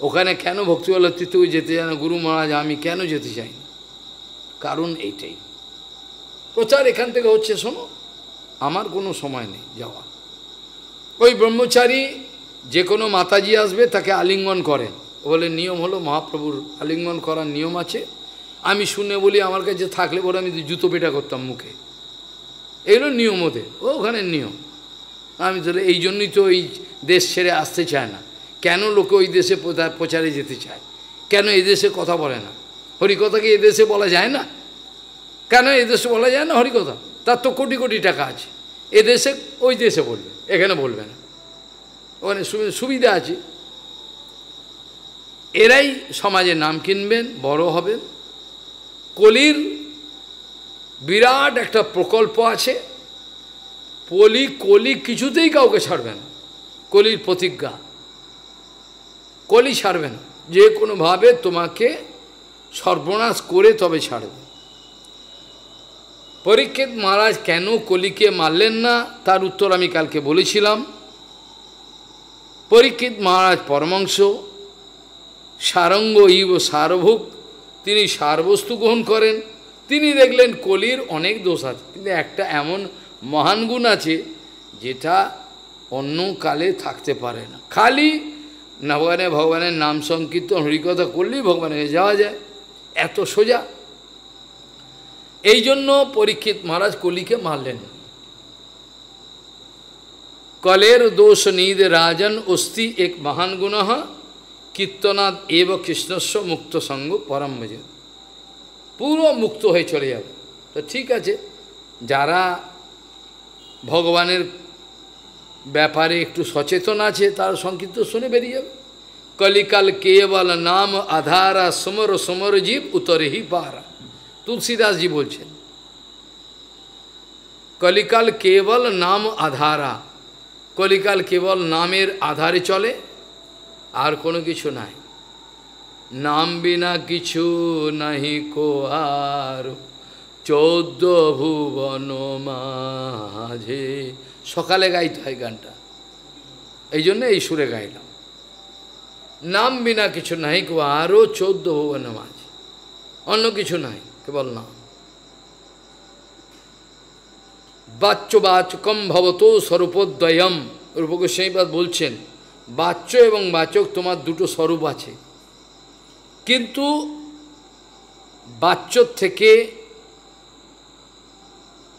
ওখানে কেন ভক্তিবল্লভ তৃতীয় যেতে চান গুরু মহারাজ আমি কেন যেতে চাই কারণ এইটাই প্রচার এখান থেকে হচ্ছে শোনো আমার কোনো সময় নেই যাওয়া ওই ব্রহ্মচারী যে কোনো মাতাজি আসবে তাকে আলিঙ্গন করেন বলে নিয়ম হলো মহাপ্রভুর আলিঙ্গন করার নিয়ম আছে আমি শুনে বলি আমার কাছে থাকলে পরে আমি জুতো পেটা করতাম মুখে এগুলো নিয়ম ওদের ও ওখানে নিয়ম আমি ধরে এই জন্যই তো এই দেশ ছেড়ে আসতে চায় না কেন লোকে ওই দেশে প্রচারে যেতে চায় কেন এদেশে কথা বলে না হরিকথাকে এদেশে বলা যায় না কেন এদেশে বলা যায় না হরিকথা তার তো কোটি কোটি টাকা আছে এদেশে ওই দেশে বলবে এখানে বলবে না ওখানে সুবিধা আছে এরাই সমাজে নাম কিনবেন বড় হবেন কলির বিরাট একটা প্রকল্প আছে পলি কলি কিছুতেই কাউকে ছাড়বে না কলির প্রতিজ্ঞা কলি ছাড়বে না যে কোনোভাবে তোমাকে সর্বনাশ করে তবে ছাড়বে পরীক্ষিত মহারাজ কেন কলিকে মারলেন না তার উত্তর আমি কালকে বলেছিলাম পরীক্ষিত মহারাজ পরমাংশ সারঙ্গ ইব সার্বভুক তিনি সারবস্তু গ্রহণ করেন তিনি দেখলেন কলির অনেক দোষ আছে কিন্তু একটা এমন মহান গুণ আছে যেটা অন্য কালে থাকতে পারে না খালি ভগবানে ভগবানের নাম সংকীর্তন হরিকথা করলেই ভগবানের যাওয়া যায় এত সোজা এই জন্য পরীক্ষিত মহারাজ কলিকে মারলেন কলের দোষ নিদ রাজন অস্তি এক মহান গুণ কীর্তনাথ এব কৃষ্ণস্ব মুক্ত সঙ্গ পরম পুরো মুক্ত হয়ে চলে যাবে তো ঠিক আছে যারা ভগবানের ব্যাপারে একটু সচেতন আছে তার সংক্ষিপ্ত শুনে বেরিয়ে যাবে কলিকাল কেবল নাম আধারা সমর সমর জীব উতরেহি পারা তুলসীদাসজি বলছেন কলিকাল কেবল নাম আধারা কলিকাল কেবল নামের আধারে চলে আর কোনো কিছু নাই নাম বিনা কিছু নাহি কো আর চৌদ্দ ভুবন মাঝে সকালে গাইতে হয় গানটা এই জন্য এই সুরে গাইলাম নাম বিনা কিছু নাই কো আরও চৌদ্দ ভুবন মাঝে অন্য কিছু নাই কেবল না বাচ্য বাচকম ভবত স্বরূপদ্বয়ম রূপগোস্বাইবাদ বলছেন বাচ্য এবং বাচক তোমার দুটো স্বরূপ আছে কিন্তু বাচ্যর থেকে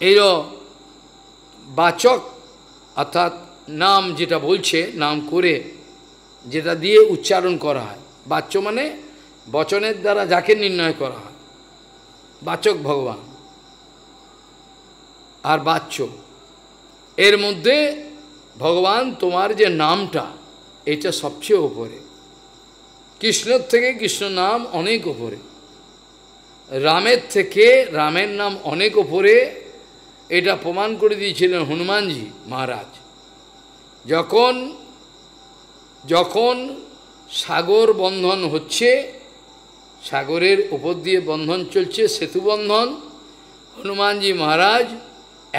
এর বাচক অর্থাৎ নাম যেটা বলছে নাম করে যেটা দিয়ে উচ্চারণ করা হয় বাচ্য মানে বচনের দ্বারা যাকে নির্ণয় করা হয় বাচক ভগবান আর বাচ্চ এর মধ্যে ভগবান তোমার যে নামটা এটা সবচেয়ে ওপরে কৃষ্ণর থেকে কৃষ্ণ নাম অনেক ওপরে রামের থেকে রামের নাম অনেক ওপরে এটা প্রমাণ করে দিয়েছিলেন হনুমানজি মহারাজ যখন যখন সাগর বন্ধন হচ্ছে সাগরের উপর দিয়ে বন্ধন চলছে সেতু বন্ধন হনুমানজি মহারাজ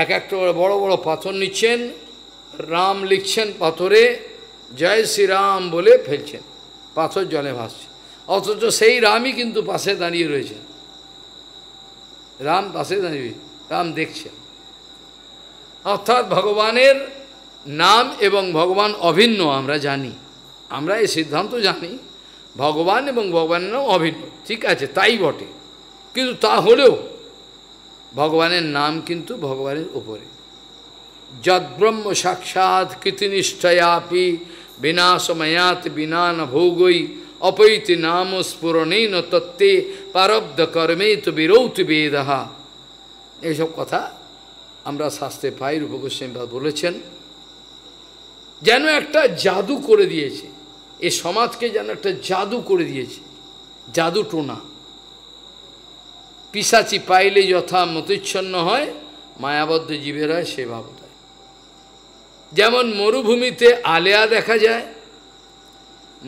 এক একটা বড় বড় পাথর নিচ্ছেন রাম লিখছেন পাথরে জয় শ্রীরাম বলে ফেলছেন পাথর জলে ভাসছে অথচ সেই রামই কিন্তু পাশে দাঁড়িয়ে রয়েছেন রাম পাশে দাঁড়িয়ে রাম দেখছেন অর্থাৎ ভগবানের নাম এবং ভগবান অভিন্ন আমরা জানি আমরা এই সিদ্ধান্ত জানি ভগবান এবং ভগবানের নাম অভিন্ন ঠিক আছে তাই বটে কিন্তু তা হলেও ভগবানের নাম কিন্তু ভগবানের উপরে যদ্ব্রহ্ম সাক্ষাৎ কৃতিনিষ্ঠয়াপি বিনাশময়াত বিনা ন ভোগই অপৈতি নাম ন তত্ত্বে পারব্ধ কর্মে তো বিরৌত বেদহা এইসব কথা আমরা শাস্তে পাই গোস্বামী বলেছেন যেন একটা জাদু করে দিয়েছে এ সমাজকে যেন একটা জাদু করে দিয়েছে জাদু টোনা পিসাচি পাইলে যথা মতিচ্ছন্ন হয় মায়াবদ্ধ জীবের হয় সে ভাবতায় যেমন মরুভূমিতে আলেয়া দেখা যায়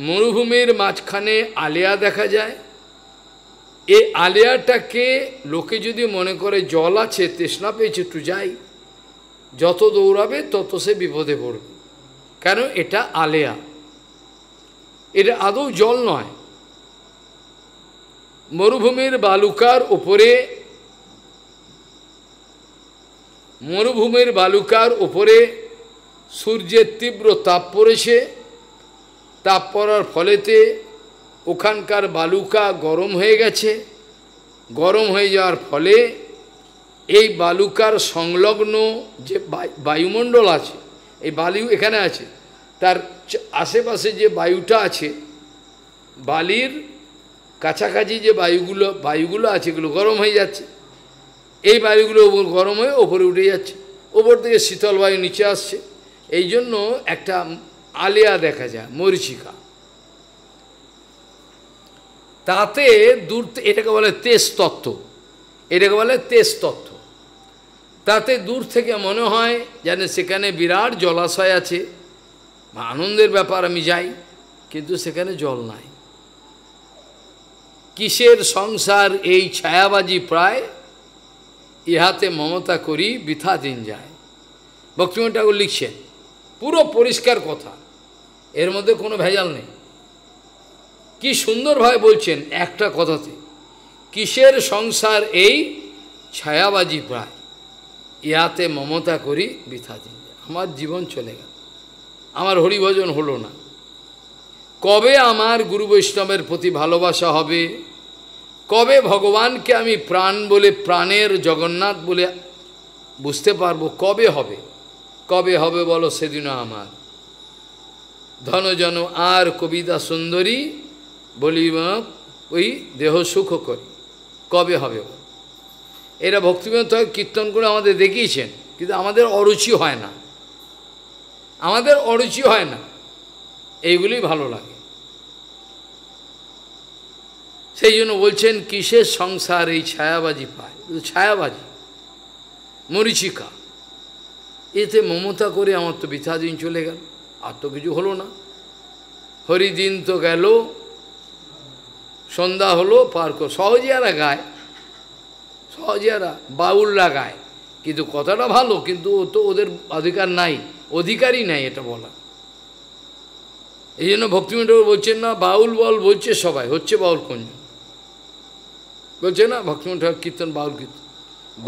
মরুভূমির মাঝখানে আলেয়া দেখা যায় এই আলেয়াটাকে লোকে যদি মনে করে জল আছে তৃষ্ণা পেয়েছে একটু যাই যত দৌড়াবে তত সে বিপদে পড়বে কেন এটা আলেয়া এটা আদৌ জল নয় মরুভূমির বালুকার ওপরে মরুভূমির বালুকার ওপরে সূর্যের তীব্র তাপ পড়েছে তাপ পড়ার ফলেতে ওখানকার বালুকা গরম হয়ে গেছে গরম হয়ে যাওয়ার ফলে এই বালুকার সংলগ্ন যে বায়ুমণ্ডল আছে এই বালু এখানে আছে তার আশেপাশে যে বায়ুটা আছে বালির কাছাকাছি যে বায়ুগুলো বায়ুগুলো আছে এগুলো গরম হয়ে যাচ্ছে এই বায়ুগুলো ওপর গরম হয়ে ওপরে উঠে যাচ্ছে ওপর থেকে শীতল বায়ু নিচে আসছে এই জন্য একটা আলিয়া দেখা যায় মরিচিকা তাতে দূর এটাকে বলে তেজ তত্ত্ব এটাকে বলে তেজ তত্ত্ব তাতে দূর থেকে মনে হয় যেন সেখানে বিরাট জলাশয় আছে বা আনন্দের ব্যাপার আমি যাই কিন্তু সেখানে জল নাই কিসের সংসার এই ছায়াবাজি প্রায় ইহাতে মমতা করি বৃথা দিন যায় ভক্তিমন ঠাকুর লিখছেন পুরো পরিষ্কার কথা এর মধ্যে কোনো ভেজাল নেই কি সুন্দরভাবে বলছেন একটা কথাতে কিসের সংসার এই ছায়াবাজি প্রায় ইহাতে মমতা করি বৃথা দিন আমার জীবন চলে গেল আমার হরিভজন হলো না কবে আমার গুরু বৈষ্ণবের প্রতি ভালোবাসা হবে কবে ভগবানকে আমি প্রাণ বলে প্রাণের জগন্নাথ বলে বুঝতে পারবো কবে হবে কবে হবে বলো সেদিনও আমার ধনজন আর কবিতা সুন্দরী বলিব ওই দেহ সুখ করি কবে হবে এরা ভক্তিবিনোদ কীর্তন করে আমাদের দেখিয়েছেন কিন্তু আমাদের অরুচি হয় না আমাদের অরুচি হয় না এইগুলি ভালো লাগে সেই জন্য বলছেন কিসের সংসার এই ছায়াবাজি পায় ছায়াবাজি মরিচিকা এতে মমতা করে আমার তো বৃথা দিন চলে গেল আর তো কিছু হলো না হরিদিন তো গেল সন্ধ্যা হলো পার্ক কর সহজে গায় সহজে এরা বাউলরা গায় কিন্তু কথাটা ভালো কিন্তু ও তো ওদের অধিকার নাই অধিকারই নাই এটা বলা এই জন্য ভক্তিমণ্ডল বলছেন না বাউল বল বলছে সবাই হচ্ছে বাউল কোন বলছে না ভক্তিমণ্ডল কীর্তন বাউল কীর্তন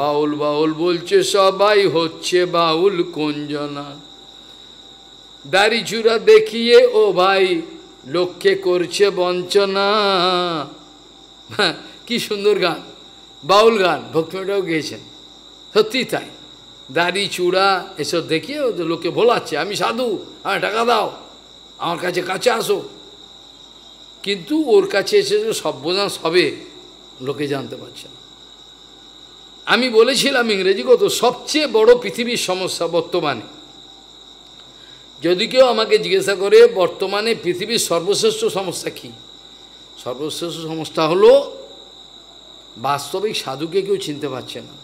বাউল বাউল বলছে সবাই হচ্ছে বাউল কঞ্জনা দাড়ি চূড়া দেখিয়ে ও ভাই লক্ষ্যে করছে বঞ্চনা হ্যাঁ, কি সুন্দর গান বাউল গান ভক্তিমণ্ডল গেয়েছেন সত্যি তাই দাড়ি চূড়া এসব দেখিয়ে লোকে ভোলাচ্ছে আমি সাধু হ্যাঁ টাকা দাও আমার কাছে কাছে আসো কিন্তু ওর কাছে এসে সভ্যজান সবে লোকে জানতে পারছে না আমি বলেছিলাম ইংরেজি কত সবচেয়ে বড় পৃথিবীর সমস্যা বর্তমানে যদি কেউ আমাকে জিজ্ঞাসা করে বর্তমানে পৃথিবীর সর্বশ্রেষ্ঠ সমস্যা কী সর্বশ্রেষ্ঠ সমস্যা হলো বাস্তবিক সাধুকে কেউ চিনতে পারছে না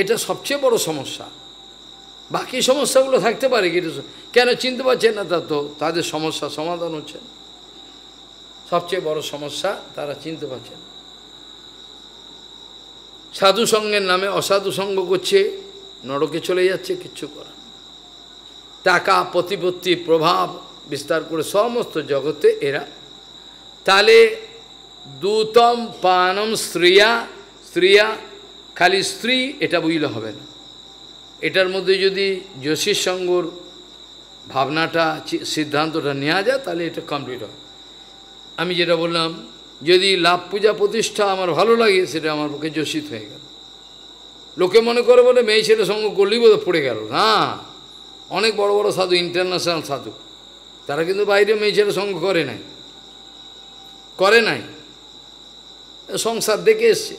এটা সবচেয়ে বড় সমস্যা বাকি সমস্যাগুলো থাকতে পারে কিন্তু কেন চিনতে পারছেন না তা তো তাদের সমস্যা সমাধান হচ্ছে সবচেয়ে বড় সমস্যা তারা চিনতে পারছেন সাধু সঙ্গের নামে অসাধু সঙ্গ করছে নরকে চলে যাচ্ছে কিচ্ছু করা টাকা প্রতিপত্তি প্রভাব বিস্তার করে সমস্ত জগতে এরা তালে দূতম পানম স্ত্রিয়া স্ত্রিয়া খালি স্ত্রী এটা বুঝলে হবে না এটার মধ্যে যদি যোশীর সঙ্গর ভাবনাটা সিদ্ধান্তটা নেওয়া যায় তাহলে এটা কমপ্লিট হবে আমি যেটা বললাম যদি লাভ পূজা প্রতিষ্ঠা আমার ভালো লাগে সেটা আমার পক্ষে যোশিত হয়ে গেল লোকে মনে করে বলে মেয়ে ছেলে সঙ্গ করলেই বোধ পড়ে গেল না অনেক বড় বড় সাধু ইন্টারন্যাশনাল সাধু তারা কিন্তু বাইরে মেয়ে ছেলে সঙ্গ করে নাই করে নাই সংসার দেখে এসছে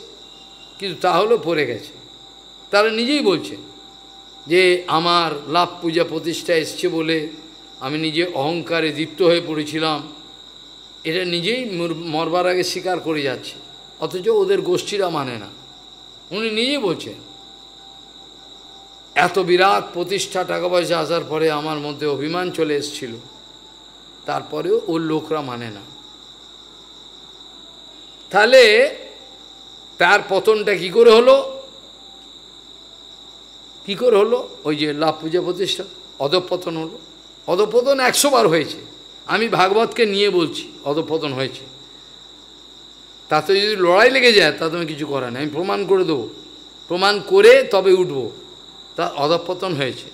কিন্তু তা পড়ে গেছে তারা নিজেই বলছে যে আমার লাভ পূজা প্রতিষ্ঠা এসছে বলে আমি নিজে অহংকারে দীপ্ত হয়ে পড়েছিলাম এটা নিজেই মরবার আগে স্বীকার করে যাচ্ছে অথচ ওদের গোষ্ঠীরা মানে না উনি নিজে বলছেন এত বিরাট প্রতিষ্ঠা টাকা পয়সা আসার পরে আমার মধ্যে অভিমান চলে এসেছিল তারপরেও ওর লোকরা মানে না তাহলে তার পতনটা কি করে হলো কি করে হলো ওই যে লাভ পূজা প্রতিষ্ঠা অধপতন হলো অধপতন একশো বার হয়েছে আমি ভাগবতকে নিয়ে বলছি অধপতন হয়েছে তাতে যদি লড়াই লেগে যায় তা তুমি কিছু করার নেই আমি প্রমাণ করে দেবো প্রমাণ করে তবে উঠব তার অধপতন হয়েছে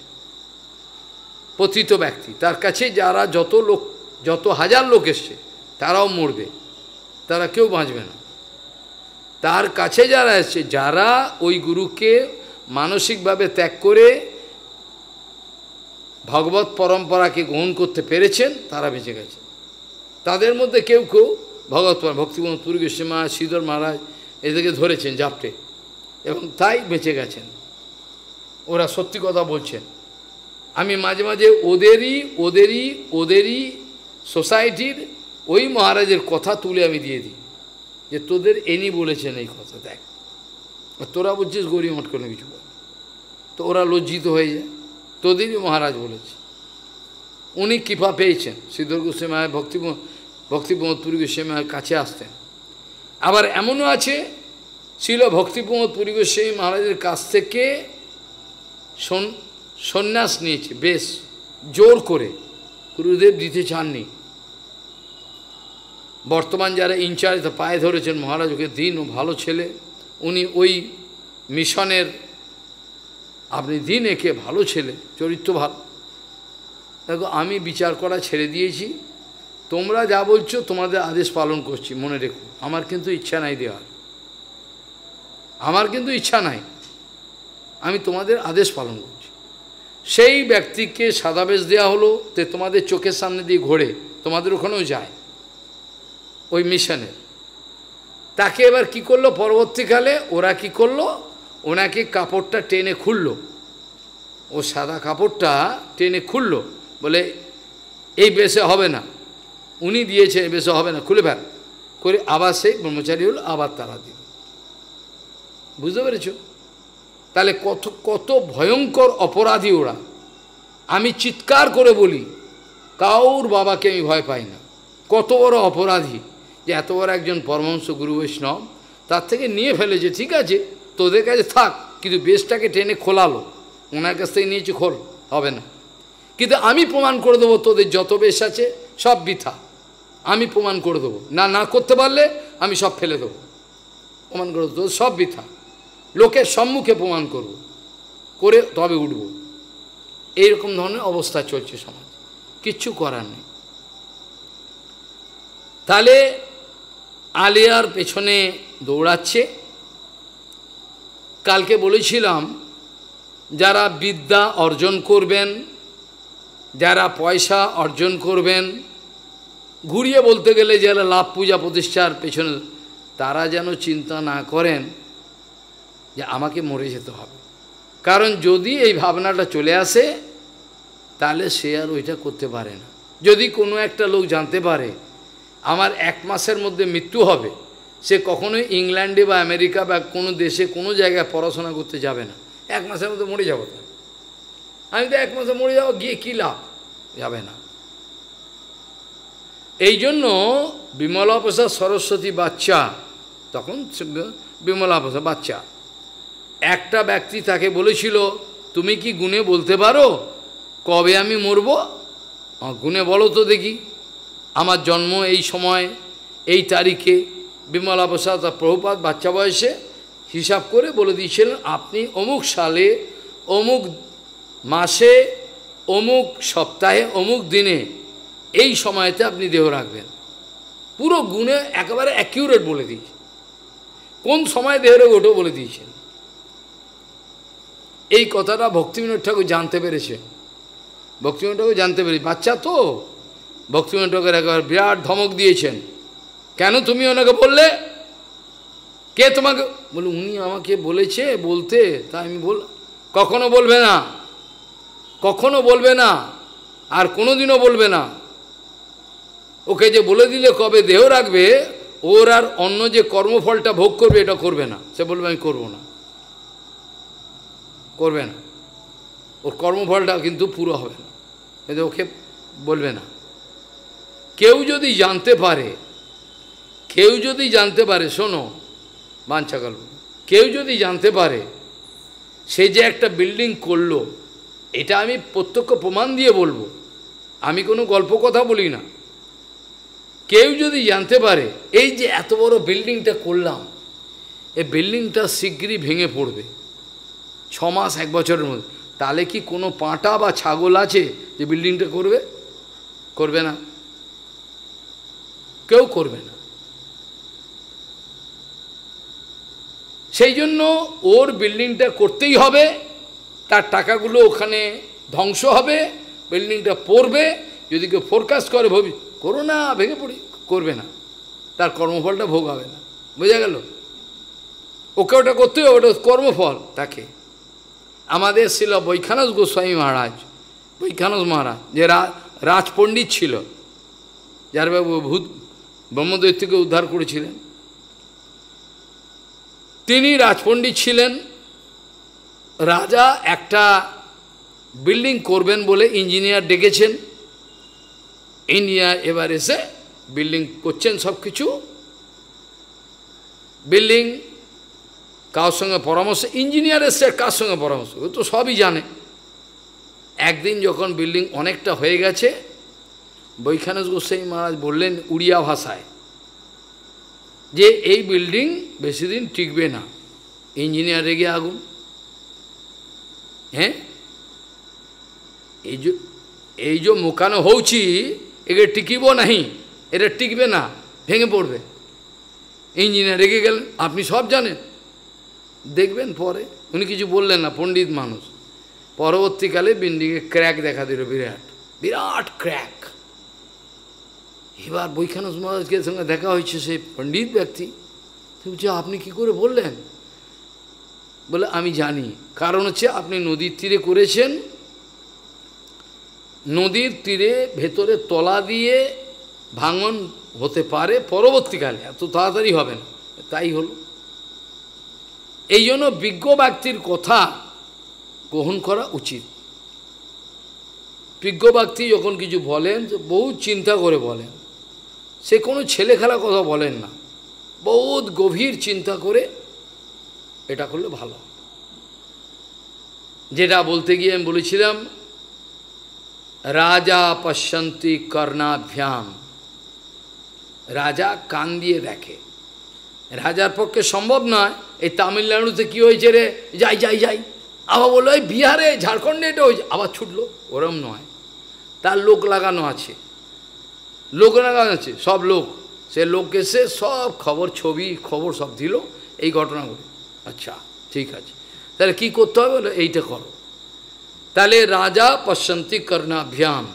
পথিত ব্যক্তি তার কাছে যারা যত লোক যত হাজার লোক এসছে তারাও মরবে তারা কেউ বাঁচবে না তার কাছে যারা এসছে যারা ওই গুরুকে মানসিকভাবে ত্যাগ করে ভগবত পরম্পরাকে গ্রহণ করতে পেরেছেন তারা বেঁচে গেছে তাদের মধ্যে কেউ কেউ ভগবত ভক্তিগণ পুরগেশ্বর মা শ্রীধর মহারাজ এদেরকে ধরেছেন জাপটে এবং তাই বেঁচে গেছেন ওরা সত্যি কথা বলছেন আমি মাঝে মাঝে ওদেরই ওদেরই ওদেরই সোসাইটির ওই মহারাজের কথা তুলে আমি দিয়ে দিই যে তোদের এনি বলেছেন এই কথা দেখ তোরা বলছিস গরিব মটকলে কিছু বল তো ওরা লজ্জিত হয়ে যায় তোদেরই মহারাজ বলেছে উনি কৃপা পেয়েছেন সিদ্ধর মায়ের ভক্তি ভক্তিপ্রমোদপুরী মায়ের কাছে আসতেন আবার এমনও আছে ছিল ভক্তিপ্রমোদপুরী গোস্বামী মহারাজের কাছ থেকে সন্ন্যাস নিয়েছে বেশ জোর করে গুরুদেব দিতে চাননি বর্তমান যারা ইনচার্জ পায়ে ধরেছেন মহারাজ ওকে দিন ও ভালো ছেলে উনি ওই মিশনের আপনি দিন একে ভালো ছেলে চরিত্র ভালো দেখো আমি বিচার করা ছেড়ে দিয়েছি তোমরা যা বলছো তোমাদের আদেশ পালন করছি মনে রেখো আমার কিন্তু ইচ্ছা নাই দেওয়ার আমার কিন্তু ইচ্ছা নাই আমি তোমাদের আদেশ পালন করছি সেই ব্যক্তিকে সাদাবেশ দেওয়া হলো তে তোমাদের চোখের সামনে দিয়ে ঘোরে তোমাদের ওখানেও যায় ওই মিশনের তাকে এবার কি করলো পরবর্তীকালে ওরা কি করলো ওনাকে কাপড়টা টেনে খুললো ও সাদা কাপড়টা টেনে খুললো বলে এই বেশে হবে না উনি দিয়েছে এই বেশে হবে না খুলে ফেল করে আবার সেই ব্রহ্মচারী হলো আবার তারা দিল বুঝতে পেরেছ তাহলে কত কত ভয়ঙ্কর অপরাধী ওরা আমি চিৎকার করে বলি কাউর বাবাকে আমি ভয় পাই না কত বড় অপরাধী যে এত বড় একজন পরমংস গুরু বৈষ্ণব তার থেকে নিয়ে ফেলেছে ঠিক আছে তোদের কাছে থাক কিন্তু বেশটাকে টেনে খোলালো ওনার কাছ থেকে নিয়েছি খোল হবে না কিন্তু আমি প্রমাণ করে দেবো তোদের যত বেশ আছে সব বৃথা আমি প্রমাণ করে দেবো না না করতে পারলে আমি সব ফেলে দেবো প্রমাণ করে দেবো সব বৃথা লোকের সম্মুখে প্রমাণ করব করে তবে উঠব এইরকম ধরনের অবস্থা চলছে সমাজ কিচ্ছু করার নেই তাহলে আলিয়ার পেছনে দৌড়াচ্ছে কালকে বলেছিলাম যারা বিদ্যা অর্জন করবেন যারা পয়সা অর্জন করবেন ঘুরিয়ে বলতে গেলে যারা লাভ পূজা প্রতিষ্ঠার পেছনে তারা যেন চিন্তা না করেন যে আমাকে মরে যেতে হবে কারণ যদি এই ভাবনাটা চলে আসে তাহলে সে আর ওইটা করতে পারে না যদি কোনো একটা লোক জানতে পারে আমার এক মাসের মধ্যে মৃত্যু হবে সে কখনোই ইংল্যান্ডে বা আমেরিকা বা কোনো দেশে কোনো জায়গায় পড়াশোনা করতে যাবে না এক মাসের মধ্যে মরে যাবো তাই আমি তো এক মাসে মরে যাবো গিয়ে কী লাভ যাবে না এই জন্য বিমলা প্রসাদ সরস্বতী বাচ্চা তখন বিমলা প্রসাদ বাচ্চা একটা ব্যক্তি তাকে বলেছিল তুমি কি গুনে বলতে পারো কবে আমি মরবো গুনে বলো তো দেখি আমার জন্ম এই সময় এই তারিখে বিমলা প্রসাদ প্রভুপাত বাচ্চা বয়সে হিসাব করে বলে দিয়েছিলেন আপনি অমুক সালে অমুক মাসে অমুক সপ্তাহে অমুক দিনে এই সময়তে আপনি দেহ রাখবেন পুরো গুণে একেবারে অ্যাকিউরেট বলে দিয়েছে কোন সময় দেহ ওঠো বলে দিয়েছেন এই কথাটা ভক্তিবিনোদ ঠাকুর জানতে পেরেছে ভক্তিবিনোদ ঠাকুর জানতে পেরেছে বাচ্চা তো ভক্তিমন ঠাকুর একবার বিরাট ধমক দিয়েছেন কেন তুমি ওনাকে বললে কে তোমাকে বলে উনি আমাকে বলেছে বলতে তা আমি বল কখনো বলবে না কখনো বলবে না আর কোনোদিনও বলবে না ওকে যে বলে দিলে কবে দেহ রাখবে ওর আর অন্য যে কর্মফলটা ভোগ করবে এটা করবে না সে বলবে আমি করবো না করবে না ওর কর্মফলটা কিন্তু পুরো হবে না কিন্তু ওকে বলবে না কেউ যদি জানতে পারে কেউ যদি জানতে পারে শোনো বাঞ্ছাকাল কেউ যদি জানতে পারে সে যে একটা বিল্ডিং করলো এটা আমি প্রত্যক্ষ প্রমাণ দিয়ে বলবো আমি কোনো গল্প কথা বলি না কেউ যদি জানতে পারে এই যে এত বড় বিল্ডিংটা করলাম এই বিল্ডিংটা শীঘ্রই ভেঙে পড়বে ছ মাস এক বছরের মধ্যে তাহলে কি কোনো পাঁটা বা ছাগল আছে যে বিল্ডিংটা করবে করবে না কেউ করবে না সেই জন্য ওর বিল্ডিংটা করতেই হবে তার টাকাগুলো ওখানে ধ্বংস হবে বিল্ডিংটা পড়বে যদি কেউ ফোরকাস্ট করে ভবি করো না ভেঙে পড়ি করবে না তার কর্মফলটা ভোগ হবে না বোঝা গেল ওকে ওটা করতে হবে ওটা কর্মফল তাকে আমাদের ছিল বৈখানস গোস্বামী মহারাজ বৈখানস মহারাজ যে রাজপণ্ডিত ছিল যার বাবু ভূত ব্রহ্মদৈত্যকে উদ্ধার করেছিলেন তিনি রাজপণ্ডিত ছিলেন রাজা একটা বিল্ডিং করবেন বলে ইঞ্জিনিয়ার ডেকেছেন ইঞ্জিনিয়ার এবার এসে বিল্ডিং করছেন সব কিছু বিল্ডিং কার সঙ্গে পরামর্শ ইঞ্জিনিয়ার এসছে কার সঙ্গে পরামর্শ তো সবই জানে একদিন যখন বিল্ডিং অনেকটা হয়ে গেছে বৈখানস গোস্বাই মহারাজ বললেন উড়িয়া ভাষায় যে এই বিল্ডিং বেশি দিন টিকবে না ইঞ্জিনিয়ার রেগে আগুন হ্যাঁ এই যে এই যে মোকানো হচ্ছি একে টিকিব নাহি এটা টিকবে না ভেঙে পড়বে ইঞ্জিনিয়ার রেগে গেলেন আপনি সব জানেন দেখবেন পরে উনি কিছু বললেন না পণ্ডিত মানুষ পরবর্তীকালে বিল্ডিংয়ে ক্র্যাক দেখা দিল বিরাট বিরাট ক্র্যাক এবার বৈখানস মহারাজের সঙ্গে দেখা হয়েছে সেই পণ্ডিত ব্যক্তি বলছে আপনি কি করে বললেন বলে আমি জানি কারণ হচ্ছে আপনি নদীর তীরে করেছেন নদীর তীরে ভেতরে তলা দিয়ে ভাঙন হতে পারে পরবর্তীকালে এত তাড়াতাড়ি হবে না তাই হলো এই জন্য বিজ্ঞ ব্যক্তির কথা গ্রহণ করা উচিত বিজ্ঞ ব্যক্তি যখন কিছু বলেন বহু চিন্তা করে বলেন সে কোনো ছেলে খেলা কথা বলেন না বহুত গভীর চিন্তা করে এটা করলে ভালো যেটা বলতে গিয়ে আমি বলেছিলাম রাজা পশান্তি কর্ণাভ্যাম রাজা কান দিয়ে দেখে রাজার পক্ষে সম্ভব নয় এই তামিলনাড়ুতে কি হয়েছে রে যাই যাই যাই আবার বললো এই বিহারে ঝাড়খণ্ডে এটা হয়েছে আবার ছুটলো ওরম নয় তার লোক লাগানো আছে লোকনাগান আছে সব লোক সে লোক এসে সব খবর ছবি খবর সব দিল এই ঘটনাগুলো আচ্ছা ঠিক আছে তাহলে কি করতে হবে বলে এইটা করো তাহলে রাজা পশ্যন্তি কর্ণাভ্যাম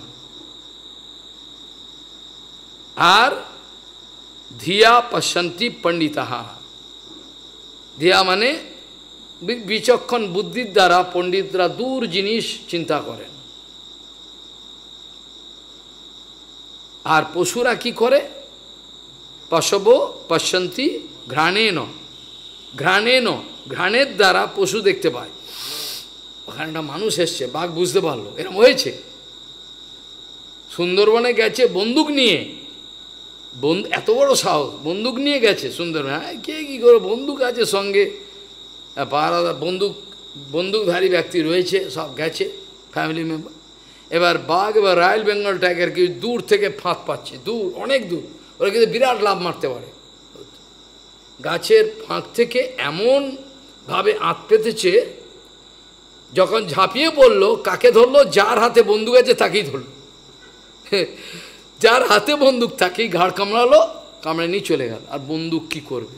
আর ধিয়া পশ্যন্তি পণ্ডিতাহা ধিয়া মানে বিচক্ষণ বুদ্ধির দ্বারা পণ্ডিতরা দূর জিনিস চিন্তা করেন আর পশুরা কি করে পশব পশ্যন্তি ঘ্রাণেন ঘ্রাণেন ঘ্রাণের দ্বারা পশু দেখতে পায় ওখানে একটা মানুষ এসছে বাঘ বুঝতে পারলো এরম হয়েছে সুন্দরবনে গেছে বন্দুক নিয়ে বন্ধু এত বড় সাহস বন্দুক নিয়ে গেছে সুন্দরবন হ্যাঁ কে কী করে বন্দুক আছে সঙ্গে পাহারা বন্দুক বন্দুকধারী ব্যক্তি রয়েছে সব গেছে ফ্যামিলি মেম্বার এবার বাঘ এবার রয়্যাল বেঙ্গল টাইগার কি দূর থেকে ফাঁদ পাচ্ছে দূর অনেক দূর ওরা কিন্তু বিরাট লাভ মারতে পারে গাছের ফাঁক থেকে এমনভাবে আঁত পেতেছে যখন ঝাঁপিয়ে পড়লো কাকে ধরলো যার হাতে বন্দুক আছে তাকেই ধরলো যার হাতে বন্দুক তাকেই ঘাড় কামড়ালো কামড়ে নিয়ে চলে গেল আর বন্দুক কি করবে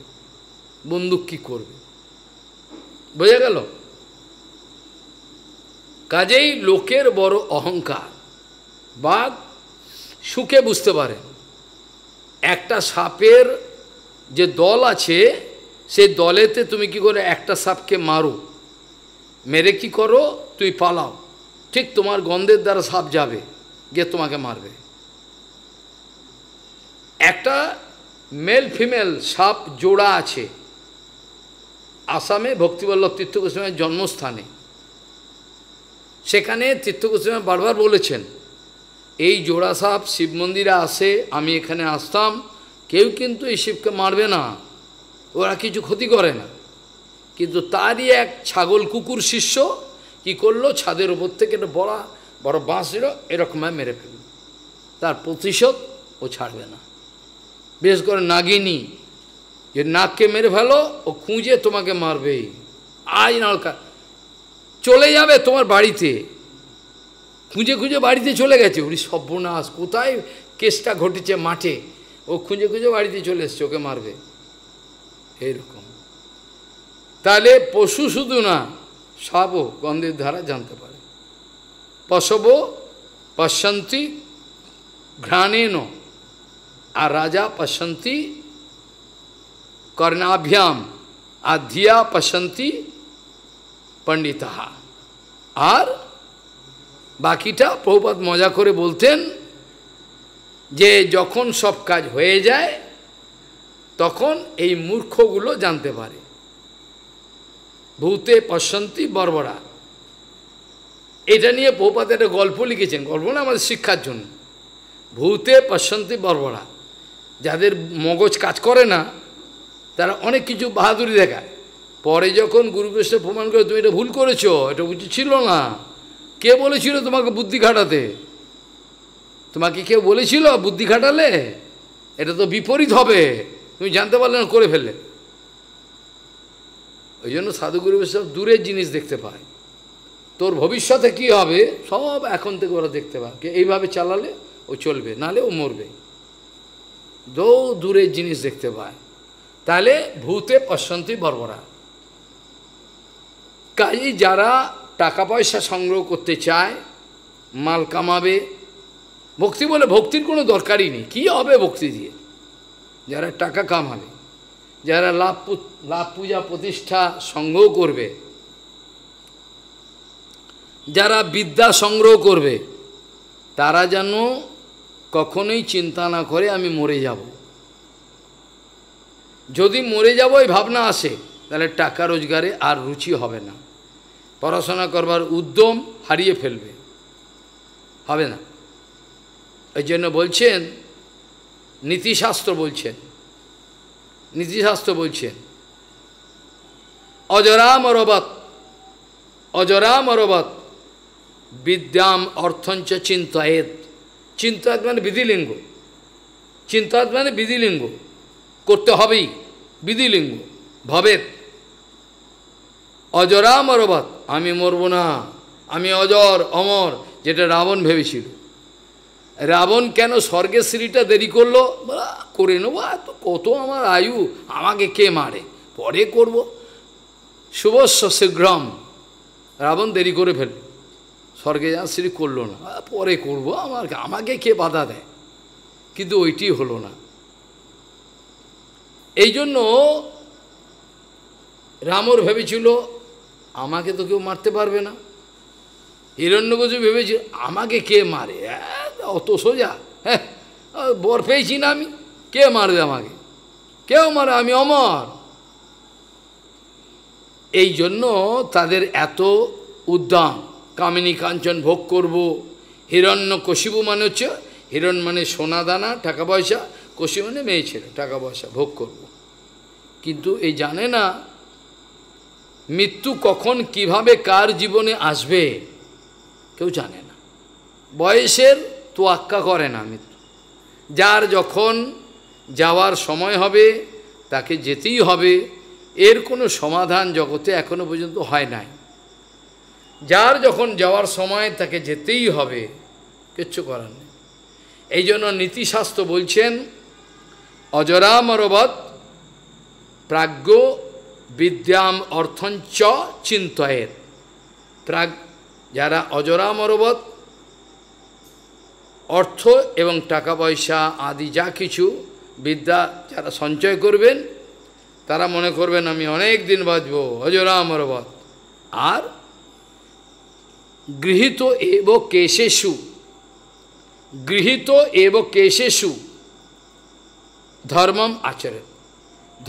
বন্দুক কি করবে বোঝা গেল কাজেই লোকের বড় অহংকার বাঘ সুখে বুঝতে পারে একটা সাপের যে দল আছে সেই দলেতে তুমি কি করে একটা সাপকে মারো মেরে কি করো তুই পালাও ঠিক তোমার গন্ধের দ্বারা সাপ যাবে গিয়ে তোমাকে মারবে একটা মেল ফিমেল সাপ জোড়া আছে আসামে ভক্তিবল্লভ তীর্থ গোস্বামীর জন্মস্থানে সেখানে তীর্থগোস্বামী বারবার বলেছেন এই জোড়া সাপ শিব মন্দিরে আসে আমি এখানে আসতাম কেউ কিন্তু এই শিবকে মারবে না ওরা কিছু ক্ষতি করে না কিন্তু তারই এক ছাগল কুকুর শিষ্য কি করলো ছাদের উপর থেকে একটা বড়া বড় বাঁশ দিল এরকমভাবে মেরে ফেলল তার প্রতিশোধ ও ছাড়বে না বিশেষ করে নাগিনী যে নাককে মেরে ফেলো ও খুঁজে তোমাকে মারবেই আজ নালকা চলে যাবে তোমার বাড়িতে খুঁজে খুঁজে বাড়িতে চলে গেছে উনি সর্বনাশ কোথায় কেসটা ঘটেছে মাঠে ও খুঁজে খুঁজে বাড়িতে চলে এসছে ওকে মারবে এরকম তাহলে পশু শুধু না সাপও গন্ধের ধারা জানতে পারে পশব পশান্তি ঘ্রাণেন আর রাজা পশান্তি কর্ণাভ্যাম ধিয়া পশান্তি পণ্ডিতাহা আর বাকিটা প্রভুপাত মজা করে বলতেন যে যখন সব কাজ হয়ে যায় তখন এই মূর্খগুলো জানতে পারে ভূতে পশান্তি বর্বরা এটা নিয়ে প্রপাত একটা গল্প লিখেছেন গল্প না মানে আমাদের শিক্ষার জন্য ভূতে পশান্তি বর্বরা যাদের মগজ কাজ করে না তারা অনেক কিছু বাহাদুরি দেখায় পরে যখন গুরু প্রমাণ করে তুমি এটা ভুল করেছো এটা উচিত ছিল না কে বলেছিল তোমাকে বুদ্ধি খাটাতে তোমাকে কেউ বলেছিল বুদ্ধি খাটালে এটা তো বিপরীত হবে তুমি জানতে পারলে না করে ফেলে ওই জন্য সাধুগুরু বৈষ্ণব দূরের জিনিস দেখতে পায় তোর ভবিষ্যতে কি হবে সব এখন থেকে ওরা দেখতে কে এইভাবে চালালে ও চলবে নালে ও মরবে দৌ দূরের জিনিস দেখতে পায় তাহলে ভূতে অশান্তি বর্বরা কাজে যারা টাকা পয়সা সংগ্রহ করতে চায় মাল কামাবে ভক্তি বলে ভক্তির কোনো দরকারই নেই কী হবে ভক্তি দিয়ে যারা টাকা কামাবে যারা লাভ লাভ পূজা প্রতিষ্ঠা সংগ্রহ করবে যারা বিদ্যা সংগ্রহ করবে তারা যেন কখনোই চিন্তা না করে আমি মরে যাব যদি মরে যাব এই ভাবনা আসে তাহলে টাকা রোজগারে আর রুচি হবে না পড়াশোনা করবার উদ্যম হারিয়ে ফেলবে হবে না এই জন্য বলছেন নীতিশাস্ত্র বলছেন নীতিশাস্ত্র বলছেন অজরাম অরবত অজরাম অরবত বিদ্যাম অর্থঞ্চ চিন্তায়েত চিন্তায়ত মানে বিধিলিঙ্গ চিন্তায়ত মানে বিধিলিঙ্গ করতে হবেই বিধিলিঙ্গ ভবেত অজরা মরবাদ আমি মরব না আমি অজর অমর যেটা রাবণ ভেবেছিল রাবণ কেন স্বর্গের শ্রীটা দেরি করলো করে নেবো এত কত আমার আয়ু আমাকে কে মারে পরে করব শুভস্ব শীঘ্রম রাবণ দেরি করে ফেল স্বর্গে যা শ্রী করলো না পরে করব আমার আমাকে কে বাধা দেয় কিন্তু ওইটি হলো না এই জন্য রামর ভেবেছিল আমাকে তো কেউ মারতে পারবে না হিরণ্যকচু ভেবেছি আমাকে কে মারে হ্যাঁ, অত সোজা হ্যাঁ বর পেয়েছি না আমি কে মারবে আমাকে কেউ মারে আমি অমর এই জন্য তাদের এত উদ্যম কামিনী কাঞ্চন ভোগ করব হিরণ্য কশিবু মানে হচ্ছে হিরণ মানে সোনা দানা টাকা পয়সা কশি মানে মেয়ে ছেলে টাকা পয়সা ভোগ করব। কিন্তু এই জানে না মৃত্যু কখন কিভাবে কার জীবনে আসবে কেউ জানে না বয়সের তোয়াক্কা করে না মৃত্যু যার যখন যাওয়ার সময় হবে তাকে যেতেই হবে এর কোনো সমাধান জগতে এখনো পর্যন্ত হয় নাই যার যখন যাওয়ার সময় তাকে যেতেই হবে কিচ্ছু করার নেই এই জন্য নীতিশাস্ত্র বলছেন অজরামরবৎ প্রাজ্ঞ বিদ্যাম অর্থঞ্চ চিন্তয়ের প্রাগ যারা অজরাম অরবত অর্থ এবং টাকা পয়সা আদি যা কিছু বিদ্যা যারা সঞ্চয় করবেন তারা মনে করবেন আমি অনেক দিন বাঁচব অজরাম অরবত আর গৃহীত এব কেশেশু গৃহীত এব কেশেশু ধর্মম আচরণ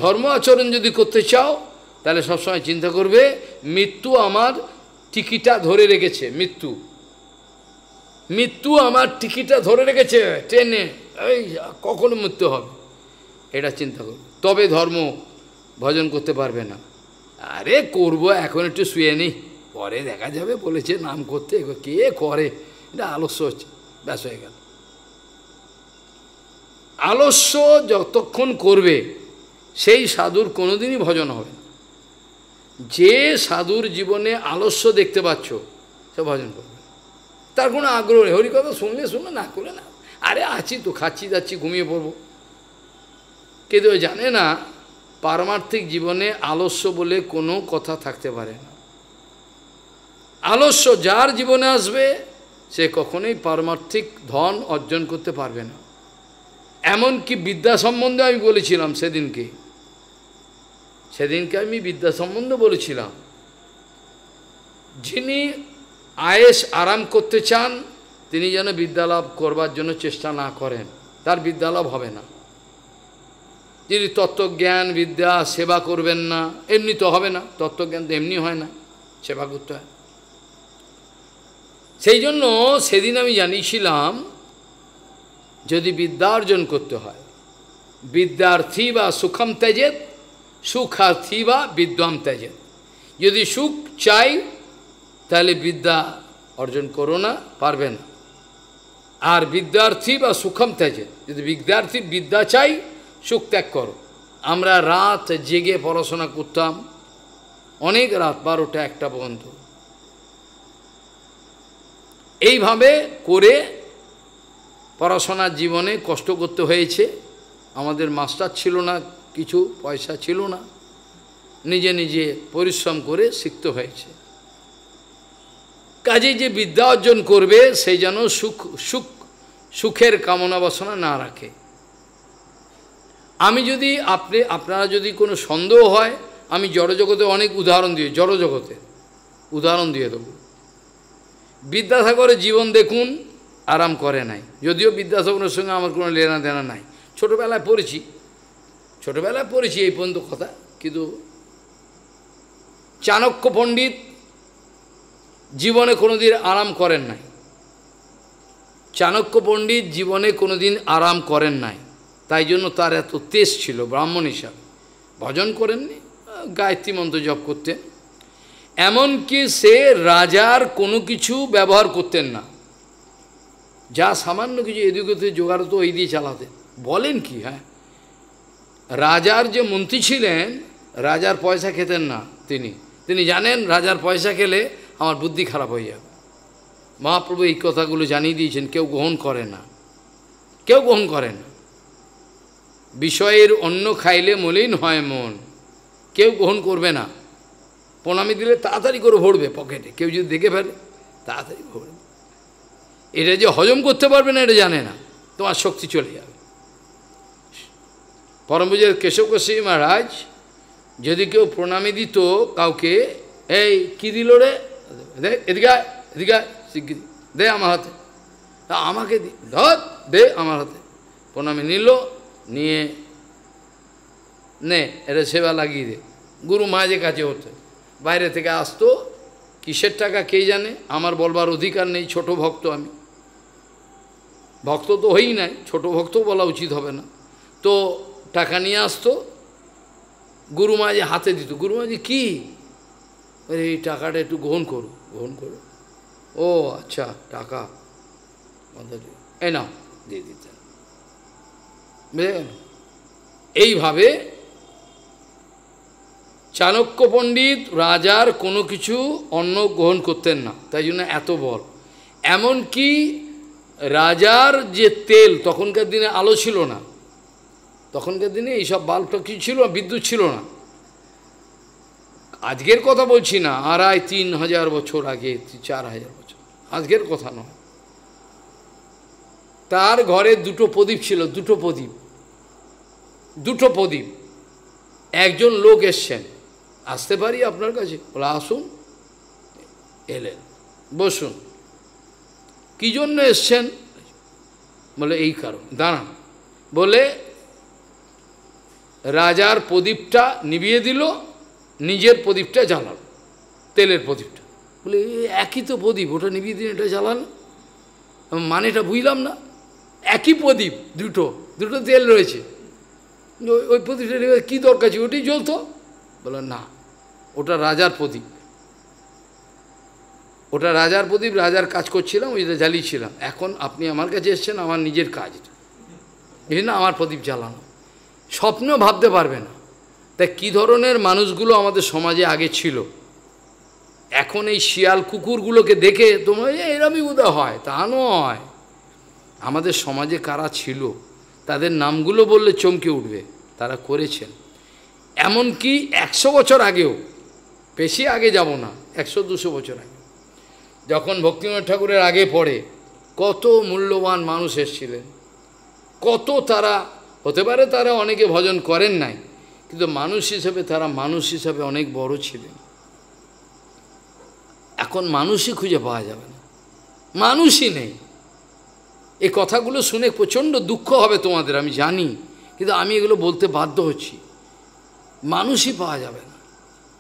ধর্ম আচরণ যদি করতে চাও তাহলে সবসময় চিন্তা করবে মৃত্যু আমার টিকিটা ধরে রেখেছে মৃত্যু মৃত্যু আমার টিকিটা ধরে রেখেছে ট্রেনে এই কখন মৃত্যু হবে এটা চিন্তা করবে তবে ধর্ম ভজন করতে পারবে না আরে করব এখন একটু শুয়ে নেই পরে দেখা যাবে বলেছে নাম করতে কে করে এটা আলস্য হচ্ছে ব্যাস হয়ে গেল আলস্য যতক্ষণ করবে সেই সাধুর কোনোদিনই ভজন হবে যে সাধুর জীবনে আলস্য দেখতে পাচ্ছ সে ভজন করবে তার কোনো আগ্রহ নেই হরিকথা শুনলে শুনলে না করে না আরে আছি তো খাচ্ছি যাচ্ছি ঘুমিয়ে পড়ব কিন্তু জানে না পারমার্থিক জীবনে আলস্য বলে কোনো কথা থাকতে পারে না আলস্য যার জীবনে আসবে সে কখনোই পারমার্থিক ধন অর্জন করতে পারবে না এমনকি বিদ্যা সম্বন্ধে আমি বলেছিলাম সেদিনকে সেদিনকে আমি বিদ্যা সম্বন্ধে বলেছিলাম যিনি আয়েস আরাম করতে চান তিনি যেন বিদ্যালাভ করবার জন্য চেষ্টা না করেন তার বিদ্যালাভ হবে না যিনি তত্ত্বজ্ঞান বিদ্যা সেবা করবেন না এমনি তো হবে না তত্ত্বজ্ঞান তো এমনি হয় না সেবা করতে হয় সেই জন্য সেদিন আমি জানিয়েছিলাম যদি বিদ্যা অর্জন করতে হয় বিদ্যার্থী বা সুখম তেজেত সুখার্থী বা বিদ্বাম ত্যাজে যদি সুখ চাই তাহলে বিদ্যা অর্জন করো না পারবে না আর বিদ্যার্থী বা সুখম ত্যাজে যদি বিদ্যার্থী বিদ্যা চাই সুখ ত্যাগ করো আমরা রাত জেগে পড়াশোনা করতাম অনেক রাত বারোটা একটা পর্যন্ত এইভাবে করে পড়াশোনার জীবনে কষ্ট করতে হয়েছে আমাদের মাস্টার ছিল না কিছু পয়সা ছিল না নিজে নিজে পরিশ্রম করে শিক্ত হয়েছে কাজে যে বিদ্যা অর্জন করবে সে যেন সুখ সুখ সুখের কামনা বাসনা না রাখে আমি যদি আপনি আপনারা যদি কোনো সন্দেহ হয় আমি জড়জগতে অনেক উদাহরণ দিয়ে জড়জগতে উদাহরণ দিয়ে দেব বিদ্যাসাগরের জীবন দেখুন আরাম করে নাই যদিও বিদ্যাসাগরের সঙ্গে আমার কোনো লেনা দেনা নাই ছোটোবেলায় পড়েছি ছোটবেলায় পড়েছি এই পর্যন্ত কথা কিন্তু চাণক্য পণ্ডিত জীবনে কোনোদিন আরাম করেন নাই চাণক্য পণ্ডিত জীবনে কোনোদিন আরাম করেন নাই তাই জন্য তার এত তেজ ছিল ব্রাহ্মণ হিসাবে ভজন করেননি গায়ত্রী মন্ত্র জপ করতেন এমনকি সে রাজার কোনো কিছু ব্যবহার করতেন না যা সামান্য কিছু এদিকে জোগাড় তো ওই দিয়ে চালাতেন বলেন কি হ্যাঁ রাজার যে মন্ত্রী ছিলেন রাজার পয়সা খেতেন না তিনি তিনি জানেন রাজার পয়সা খেলে আমার বুদ্ধি খারাপ হয়ে যাবে মহাপ্রভু এই কথাগুলো জানিয়ে দিয়েছেন কেউ গ্রহণ করে না কেউ গ্রহণ করে না বিষয়ের অন্য খাইলে মলিন হয় মন কেউ গ্রহণ করবে না প্রণামি দিলে তাড়াতাড়ি করে ভরবে পকেটে কেউ যদি দেখে ফেলে তাড়াতাড়ি ভরবে এটা যে হজম করতে পারবে না এটা জানে না তোমার শক্তি চলে যাবে পরমপূজার কেশব গোস্বামী মহারাজ যদি কেউ প্রণামী দিত কাউকে এই কি দিল রে দে এদিকে দে আমার হাতে তা আমাকে দি ধর দে আমার হাতে প্রণামী নিল নিয়ে নে এটা সেবা লাগিয়ে দে গুরু মাঝে কাছে হতো বাইরে থেকে আসতো কিসের টাকা কে জানে আমার বলবার অধিকার নেই ছোট ভক্ত আমি ভক্ত তো হই নাই ছোট ভক্ত বলা উচিত হবে না তো টাকা নিয়ে আসতো গুরুমাজি হাতে দিত গুরুমাজি কি এই টাকাটা একটু গ্রহণ করো গ্রহণ করো ও আচ্ছা টাকা এ না দিয়ে দিতেন বুঝলেন এইভাবে চাণক্য পণ্ডিত রাজার কোনো কিছু অন্ন গ্রহণ করতেন না তাই জন্য এত বল এমনকি রাজার যে তেল তখনকার দিনে আলো ছিল না তখনকার দিনে এইসব বাল্ব কিছু ছিল বিদ্যুৎ ছিল না আজকের কথা বলছি না আড়াই তিন হাজার বছর আগে চার হাজার বছর আজকের কথা নয় তার ঘরে দুটো প্রদীপ ছিল দুটো প্রদীপ দুটো প্রদীপ একজন লোক এসছেন আসতে পারি আপনার কাছে বলে আসুন এলেন বসুন কী জন্য এসছেন বলে এই কারণ দাঁড়ান বলে রাজার প্রদীপটা নিভিয়ে দিল নিজের প্রদীপটা জ্বালাল তেলের প্রদীপটা বলে একই তো প্রদীপ ওটা নিভিয়ে দিন এটা জ্বালাল মানেটা বুঝলাম না একই প্রদীপ দুটো দুটো তেল রয়েছে ওই প্রদীপটা কী দরকার ছিল ওটি জ্বলতো বলে না ওটা রাজার প্রদীপ ওটা রাজার প্রদীপ রাজার কাজ করছিলাম ওইটা জ্বালিয়েছিলাম এখন আপনি আমার কাছে এসছেন আমার নিজের কাজ এই না আমার প্রদীপ জ্বালানো স্বপ্নেও ভাবতে পারবে না তাই কী ধরনের মানুষগুলো আমাদের সমাজে আগে ছিল এখন এই শিয়াল কুকুরগুলোকে দেখে তোমার এরমই উদা হয় তা নয় আমাদের সমাজে কারা ছিল তাদের নামগুলো বললে চমকে উঠবে তারা করেছেন এমন কি একশো বছর আগেও বেশি আগে যাব না একশো দুশো বছর আগে যখন ভক্তিনাথ ঠাকুরের আগে পড়ে কত মূল্যবান মানুষ এসেছিলেন কত তারা হতে পারে তারা অনেকে ভজন করেন নাই কিন্তু মানুষ হিসাবে তারা মানুষ হিসাবে অনেক বড় ছিলেন এখন মানুষই খুঁজে পাওয়া যাবে না মানুষই নেই এই কথাগুলো শুনে প্রচণ্ড দুঃখ হবে তোমাদের আমি জানি কিন্তু আমি এগুলো বলতে বাধ্য হচ্ছি মানুষই পাওয়া যাবে না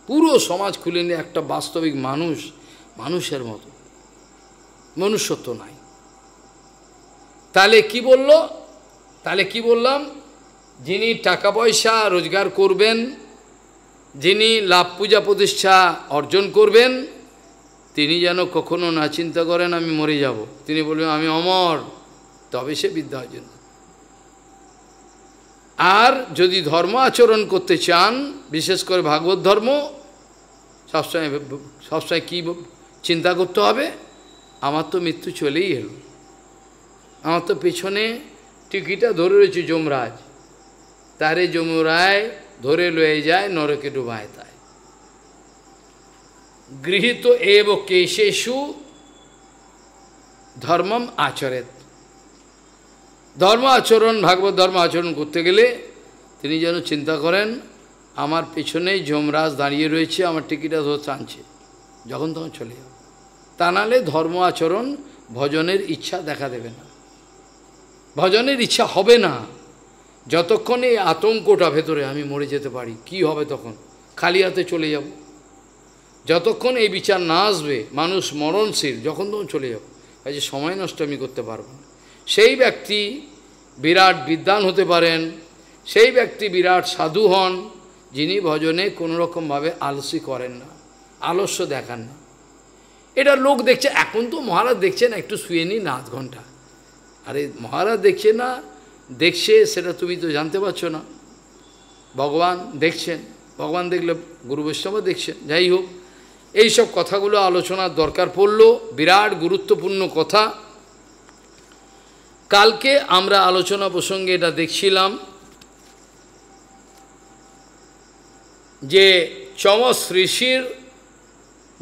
পুরো সমাজ খুলে নিয়ে একটা বাস্তবিক মানুষ মানুষের মতো মনুষ্যত্ব নাই তাহলে কি বলল তাহলে কি বললাম যিনি টাকা পয়সা রোজগার করবেন যিনি লাভ পূজা প্রতিষ্ঠা অর্জন করবেন তিনি যেন কখনো না চিন্তা করেন আমি মরে যাব তিনি বলবেন আমি অমর তবে সে বিদ্যা অর্জন আর যদি ধর্ম আচরণ করতে চান বিশেষ করে ভাগবত ধর্ম সবসময় সবসময় কী চিন্তা করতে হবে আমার তো মৃত্যু চলেই এলো আমার তো পেছনে টিকিটা ধরে রয়েছে যমরাজ তারে যমরায় ধরে লয়ে যায় নরকে ডুবায় তাই গৃহীত এব কেশেশু ধর্মম আচরেত ধর্ম আচরণ ভাগবত ধর্ম আচরণ করতে গেলে তিনি যেন চিন্তা করেন আমার পেছনেই যমরাজ দাঁড়িয়ে রয়েছে আমার টিকিটা ধর টানছে যখন তখন চলে যাবে তা নাহলে ধর্ম আচরণ ভজনের ইচ্ছা দেখা দেবে না ভজনের ইচ্ছা হবে না যতক্ষণ এই আতঙ্কটা ভেতরে আমি মরে যেতে পারি কি হবে তখন খালি হাতে চলে যাব যতক্ষণ এই বিচার না আসবে মানুষ মরণশীল যখন তখন চলে যাব কাজে সময় নষ্ট আমি করতে পারব না সেই ব্যক্তি বিরাট বিদ্যান হতে পারেন সেই ব্যক্তি বিরাট সাধু হন যিনি ভজনে কোনো রকমভাবে আলসি করেন না আলস্য দেখান না এটা লোক দেখছে এখন তো মহারাজ দেখছেন একটু শুয়ে নিন আধ ঘন্টা আরে মহারাজ দেখছে না দেখছে সেটা তুমি তো জানতে পারছো না ভগবান দেখছেন ভগবান দেখলে গুরু বৈষ্ণবও দেখছেন যাই হোক এইসব কথাগুলো আলোচনার দরকার পড়ল বিরাট গুরুত্বপূর্ণ কথা কালকে আমরা আলোচনা প্রসঙ্গে এটা দেখছিলাম যে চমস ঋষির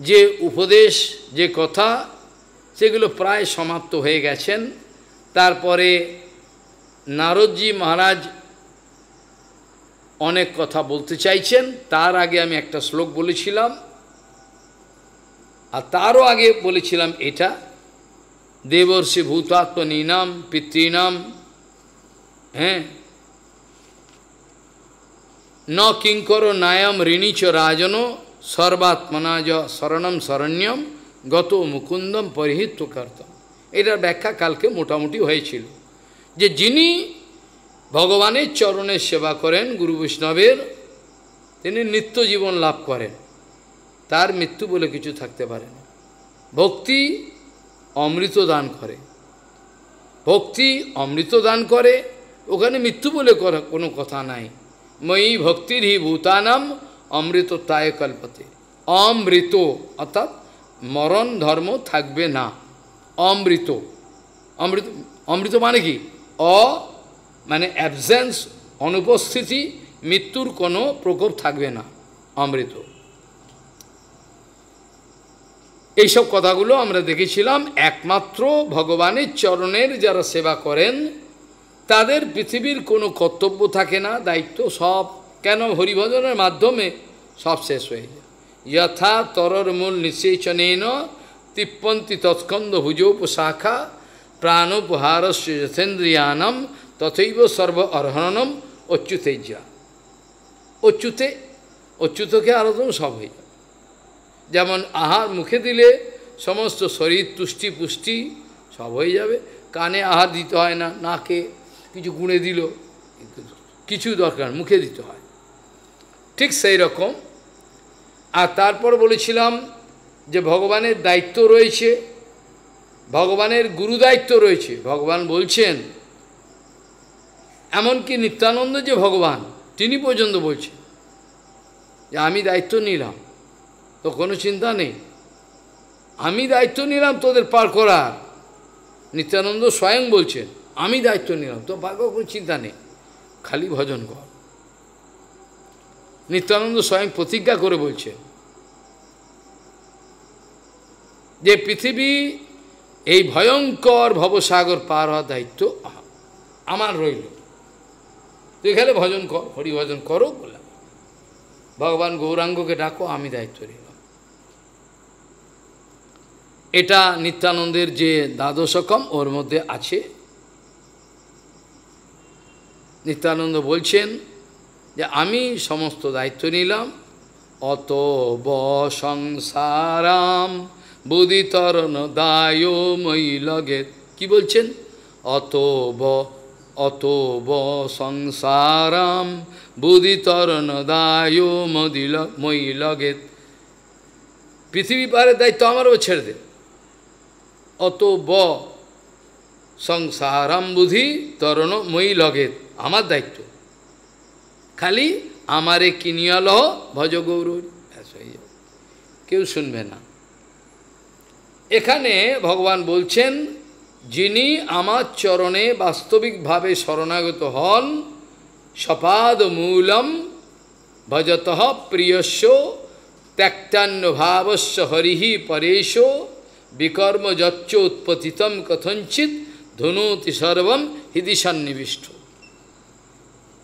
যে উপদেশ যে কথা সেগুলো প্রায় সমাপ্ত হয়ে গেছেন তারপরে নারদজি মহারাজ অনেক কথা বলতে চাইছেন তার আগে আমি একটা শ্লোক বলেছিলাম আর তারও আগে বলেছিলাম এটা দেবর্ষি ভূতাত্ম নিনাম পিতৃনাম হ্যাঁ ন কিঙ্কর নায়ম ঋণীচ রাজন সর্বাত্মনা শরণম শরণ্যম গত মুকুন্দম পরিহিত কর্তম এটার ব্যাখ্যা কালকে মোটামুটি হয়েছিল যে যিনি ভগবানের চরণের সেবা করেন গুরু বৈষ্ণবের তিনি নিত্য জীবন লাভ করেন তার মৃত্যু বলে কিছু থাকতে পারে না ভক্তি অমৃত দান করে ভক্তি অমৃত দান করে ওখানে মৃত্যু বলে কোনো কথা নাই ময়ী ভক্তির হি ভূতানাম অমৃত তায় কল্পতে অমৃত অর্থাৎ মরণ ধর্ম থাকবে না অমৃত অমৃত অমৃত মানে কি অ মানে অ্যাবসেন্স অনুপস্থিতি মৃত্যুর কোনো প্রকোপ থাকবে না অমৃত এইসব কথাগুলো আমরা দেখেছিলাম একমাত্র ভগবানের চরণের যারা সেবা করেন তাদের পৃথিবীর কোনো কর্তব্য থাকে না দায়িত্ব সব কেন হরিভজনের মাধ্যমে সব শেষ হয়ে যায় যথা তরর মূল নিষেচনেন তিপ্পন্তি তৎকন্দ ভুজোপশাখা প্রাণোপহারস্য যথেন্দ্রিয়ানম তথৈব সর্ব অর্হণম অচ্যুতেজ্যা অচ্যুতে অচ্যুতকে আরোদন সব হয়ে যেমন আহার মুখে দিলে সমস্ত শরীর তুষ্টি পুষ্টি সব হয়ে যাবে কানে আহার দিতে হয় না নাকে কিছু গুঁড়ে দিল কিছু দরকার মুখে দিতে হয় ঠিক সেই রকম আর তারপর বলেছিলাম যে ভগবানের দায়িত্ব রয়েছে ভগবানের গুরু দায়িত্ব রয়েছে ভগবান বলছেন এমনকি নিত্যানন্দ যে ভগবান তিনি পর্যন্ত বলছেন যে আমি দায়িত্ব নিলাম তো কোনো চিন্তা নেই আমি দায়িত্ব নিলাম তোদের পার করার নিত্যানন্দ স্বয়ং বলছেন আমি দায়িত্ব নিলাম তো পার করার কোনো চিন্তা নেই খালি ভজন কর নিত্যানন্দ স্বয়ং প্রতিজ্ঞা করে বলছেন যে পৃথিবী এই ভয়ঙ্কর ভবসাগর পার হওয়ার দায়িত্ব আমার রইল তুই এখানে ভজন কর হরিভজন করো বললাম ভগবান গৌরাঙ্গকে ডাকো আমি দায়িত্ব নিলাম এটা নিত্যানন্দের যে দ্বাদশকম ওর মধ্যে আছে নিত্যানন্দ বলছেন যে আমি সমস্ত দায়িত্ব নিলাম অত বসংসারাম বুদিতরণ দায় মই লগে কি বলছেন অতব অতব সংসারাম বুদিতরণ দায় মদিল মই লগে পৃথিবী পারে দায়িত্ব আমারও ছেড়ে দে অত ব সংসারাম বুধি তরণ মই লগে আমার দায়িত্ব খালি আমারে কিনিয়াল ভজ গৌর কেউ শুনবে না এখানে ভগবান বলছেন যিনি আমার চরণে বাস্তবিকভাবে শরণাগত হন সপাদ মূলম ভজত প্রিয়স্য ত্যাক্তান্ন ভাবস্য হরিহি পরেশ বিকর্ম যচ্চ উৎপতিতম কথঞ্চিত ধনুতি সর্বম হৃদি সন্নিবিষ্ট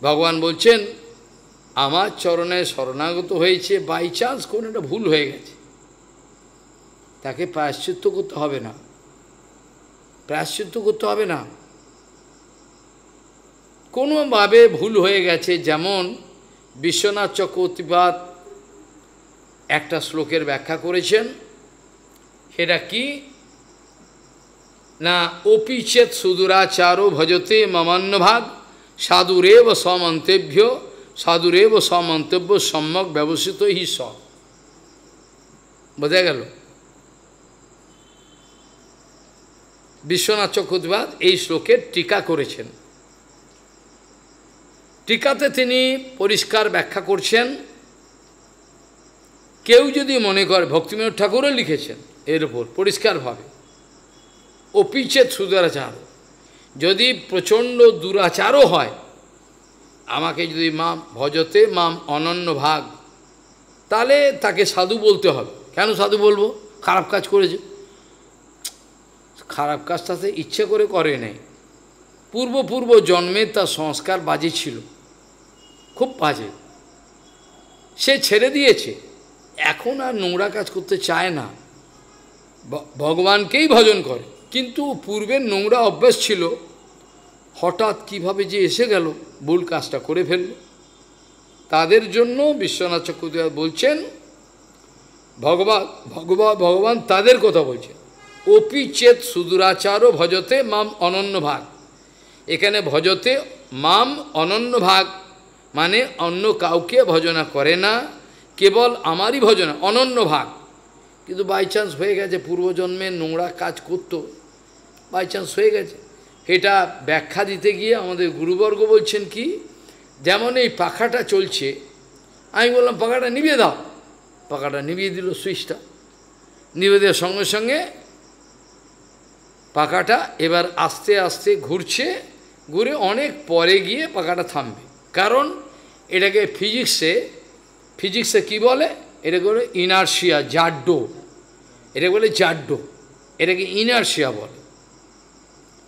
ভগবান বলছেন আমার চরণে শরণাগত হয়েছে বাই চান্স কোনো একটা ভুল হয়ে গেছে তাকে প্রায়শ্চিত্ত করতে হবে না প্রায়শ্চিত্ত করতে হবে না কোনোভাবে ভুল হয়ে গেছে যেমন বিশ্বনাথ চক্রবর্তীপাত একটা শ্লোকের ব্যাখ্যা করেছেন সেটা কি না অপিচেত সুদূরাচারো ভজতে মমান্নভাগ সাধুরেব সমন্তভ্য সাধুরেব সমন্তব্য সম্যক ব্যবসিত হি স বোঝা গেল বিশ্বনাথ চক্রবাদ এই শ্লোকের টিকা করেছেন টিকাতে তিনি পরিষ্কার ব্যাখ্যা করছেন কেউ যদি মনে করে ভক্তিবিনোদ ঠাকুরও লিখেছেন এর উপর পরিষ্কারভাবে অপিচেত সুদুরাচার যদি প্রচণ্ড দুরাচারও হয় আমাকে যদি মাম ভজতে মাম অনন্য ভাগ তাহলে তাকে সাধু বলতে হবে কেন সাধু বলবো খারাপ কাজ করেছে খারাপ কাজটা সে ইচ্ছে করে করে নাই পূর্ব পূর্ব জন্মে তার সংস্কার বাজে ছিল খুব বাজে সে ছেড়ে দিয়েছে এখন আর নোংরা কাজ করতে চায় না ভগবানকেই ভজন করে কিন্তু পূর্বের নোংরা অভ্যেস ছিল হঠাৎ কিভাবে যে এসে গেল ভুল কাজটা করে ফেলল তাদের জন্য বিশ্বনাথ চক্রবর্তী বলছেন ভগবান ভগবান ভগবান তাদের কথা বলছেন অপি চেত সুদূরাচারও ভজতে মাম অনন্য ভাগ এখানে ভজতে মাম অনন্য ভাগ মানে অন্য কাউকে ভজনা করে না কেবল আমারই ভজনা অনন্য ভাগ কিন্তু বাই চান্স হয়ে গেছে পূর্বজন্মে নোংরা কাজ করতো বাই চান্স হয়ে গেছে এটা ব্যাখ্যা দিতে গিয়ে আমাদের গুরুবর্গ বলছেন কি যেমন এই পাখাটা চলছে আমি বললাম পাখাটা নিভিয়ে দাও পাখাটা নিভিয়ে দিল সুইচটা নিভিয়ে দেওয়ার সঙ্গে সঙ্গে পাখাটা এবার আস্তে আস্তে ঘুরছে ঘুরে অনেক পরে গিয়ে পাখাটা থামবে কারণ এটাকে ফিজিক্সে ফিজিক্সে কি বলে এটা বলে ইনার্শিয়া জাড্ডো এটা বলে জাড্ডো এটাকে ইনার্শিয়া বলে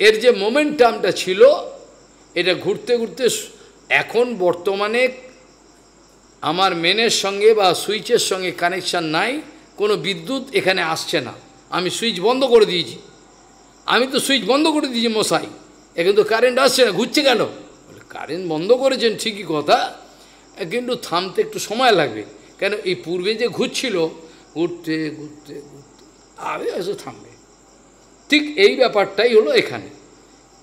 এর যে মোমেন্টামটা ছিল এটা ঘুরতে ঘুরতে এখন বর্তমানে আমার মেনের সঙ্গে বা সুইচের সঙ্গে কানেকশান নাই কোনো বিদ্যুৎ এখানে আসছে না আমি সুইচ বন্ধ করে দিয়েছি আমি তো সুইচ বন্ধ করে দিয়েছি মশাই এখন তো কারেন্ট আসছে না ঘুরছে কেন বলে কারেন্ট বন্ধ করেছেন ঠিকই কথা কিন্তু থামতে একটু সময় লাগবে কেন এই পূর্বে যে ঘুরছিল ঘুরতে ঘুরতে ঘুরতে আরে আসে থামবে ঠিক এই ব্যাপারটাই হলো এখানে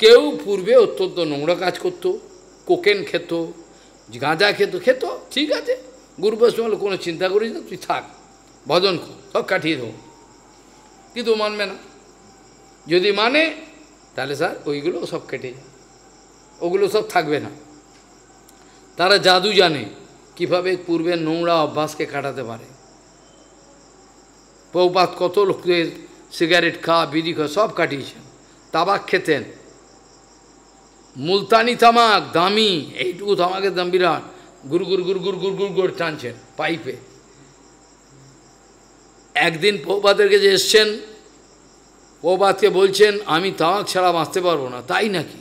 কেউ পূর্বে অত্যন্ত নোংরা কাজ করত কোকেন খেত গাঁজা খেত খেত ঠিক আছে গুরুবাস বৈষ্ণব কোনো চিন্তা করিস না তুই থাক ভজন কর সব কাটিয়ে দেবো কিন্তু মানবে না যদি মানে তাহলে স্যার ওইগুলো সব কেটে যায় ওগুলো সব থাকবে না তারা জাদু জানে কিভাবে পূর্বে নোংরা অভ্যাসকে কাটাতে পারে পৌপাত কত লোকদের সিগারেট খাওয়া বিড়ি খাওয়া সব কাটিয়েছেন তাবাক খেতেন মুলতানি তামাক দামি এইটুকু তামাকের দাম বিরাট গুর গুর গুর গুর গুর গুর গুর টানছেন পাইপে একদিন পৌপাতের কাছে এসছেন ও বলছেন আমি তামাক ছাড়া বাঁচতে পারবো না তাই নাকি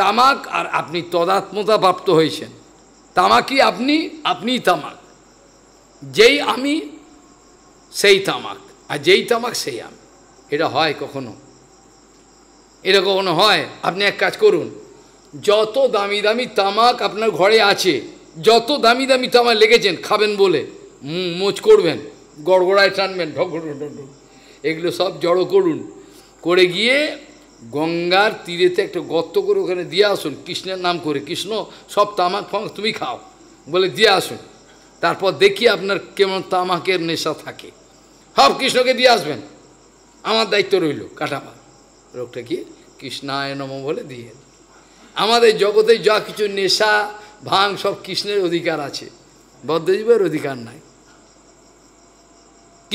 তামাক আর আপনি তদাত্মতা প্রাপ্ত হয়েছেন তামাকই আপনি আপনি তামাক যেই আমি সেই তামাক আর যেই তামাক সেই আমি এটা হয় কখনো এটা কখনো হয় আপনি এক কাজ করুন যত দামি দামি তামাক আপনার ঘরে আছে যত দামি দামি তামাক লেগেছেন খাবেন বলে মোচ করবেন গড়গড়ায় টানবেন ঢক ঢক ঢক এগুলো সব জড়ো করুন করে গিয়ে গঙ্গার তীরেতে একটা গর্ত করে ওখানে দিয়ে আসুন কৃষ্ণের নাম করে কৃষ্ণ সব তামাক ফামাক তুমি খাও বলে দিয়ে আসুন তারপর দেখি আপনার কেমন তামাকের নেশা থাকে সব কৃষ্ণকে দিয়ে আসবেন আমার দায়িত্ব রইল কাটাপা রোগটা কি কৃষ্ণায় নম বলে দিয়ে আমাদের জগতে যা কিছু নেশা ভাং সব কৃষ্ণের অধিকার আছে বদ্ধজীবের অধিকার নাই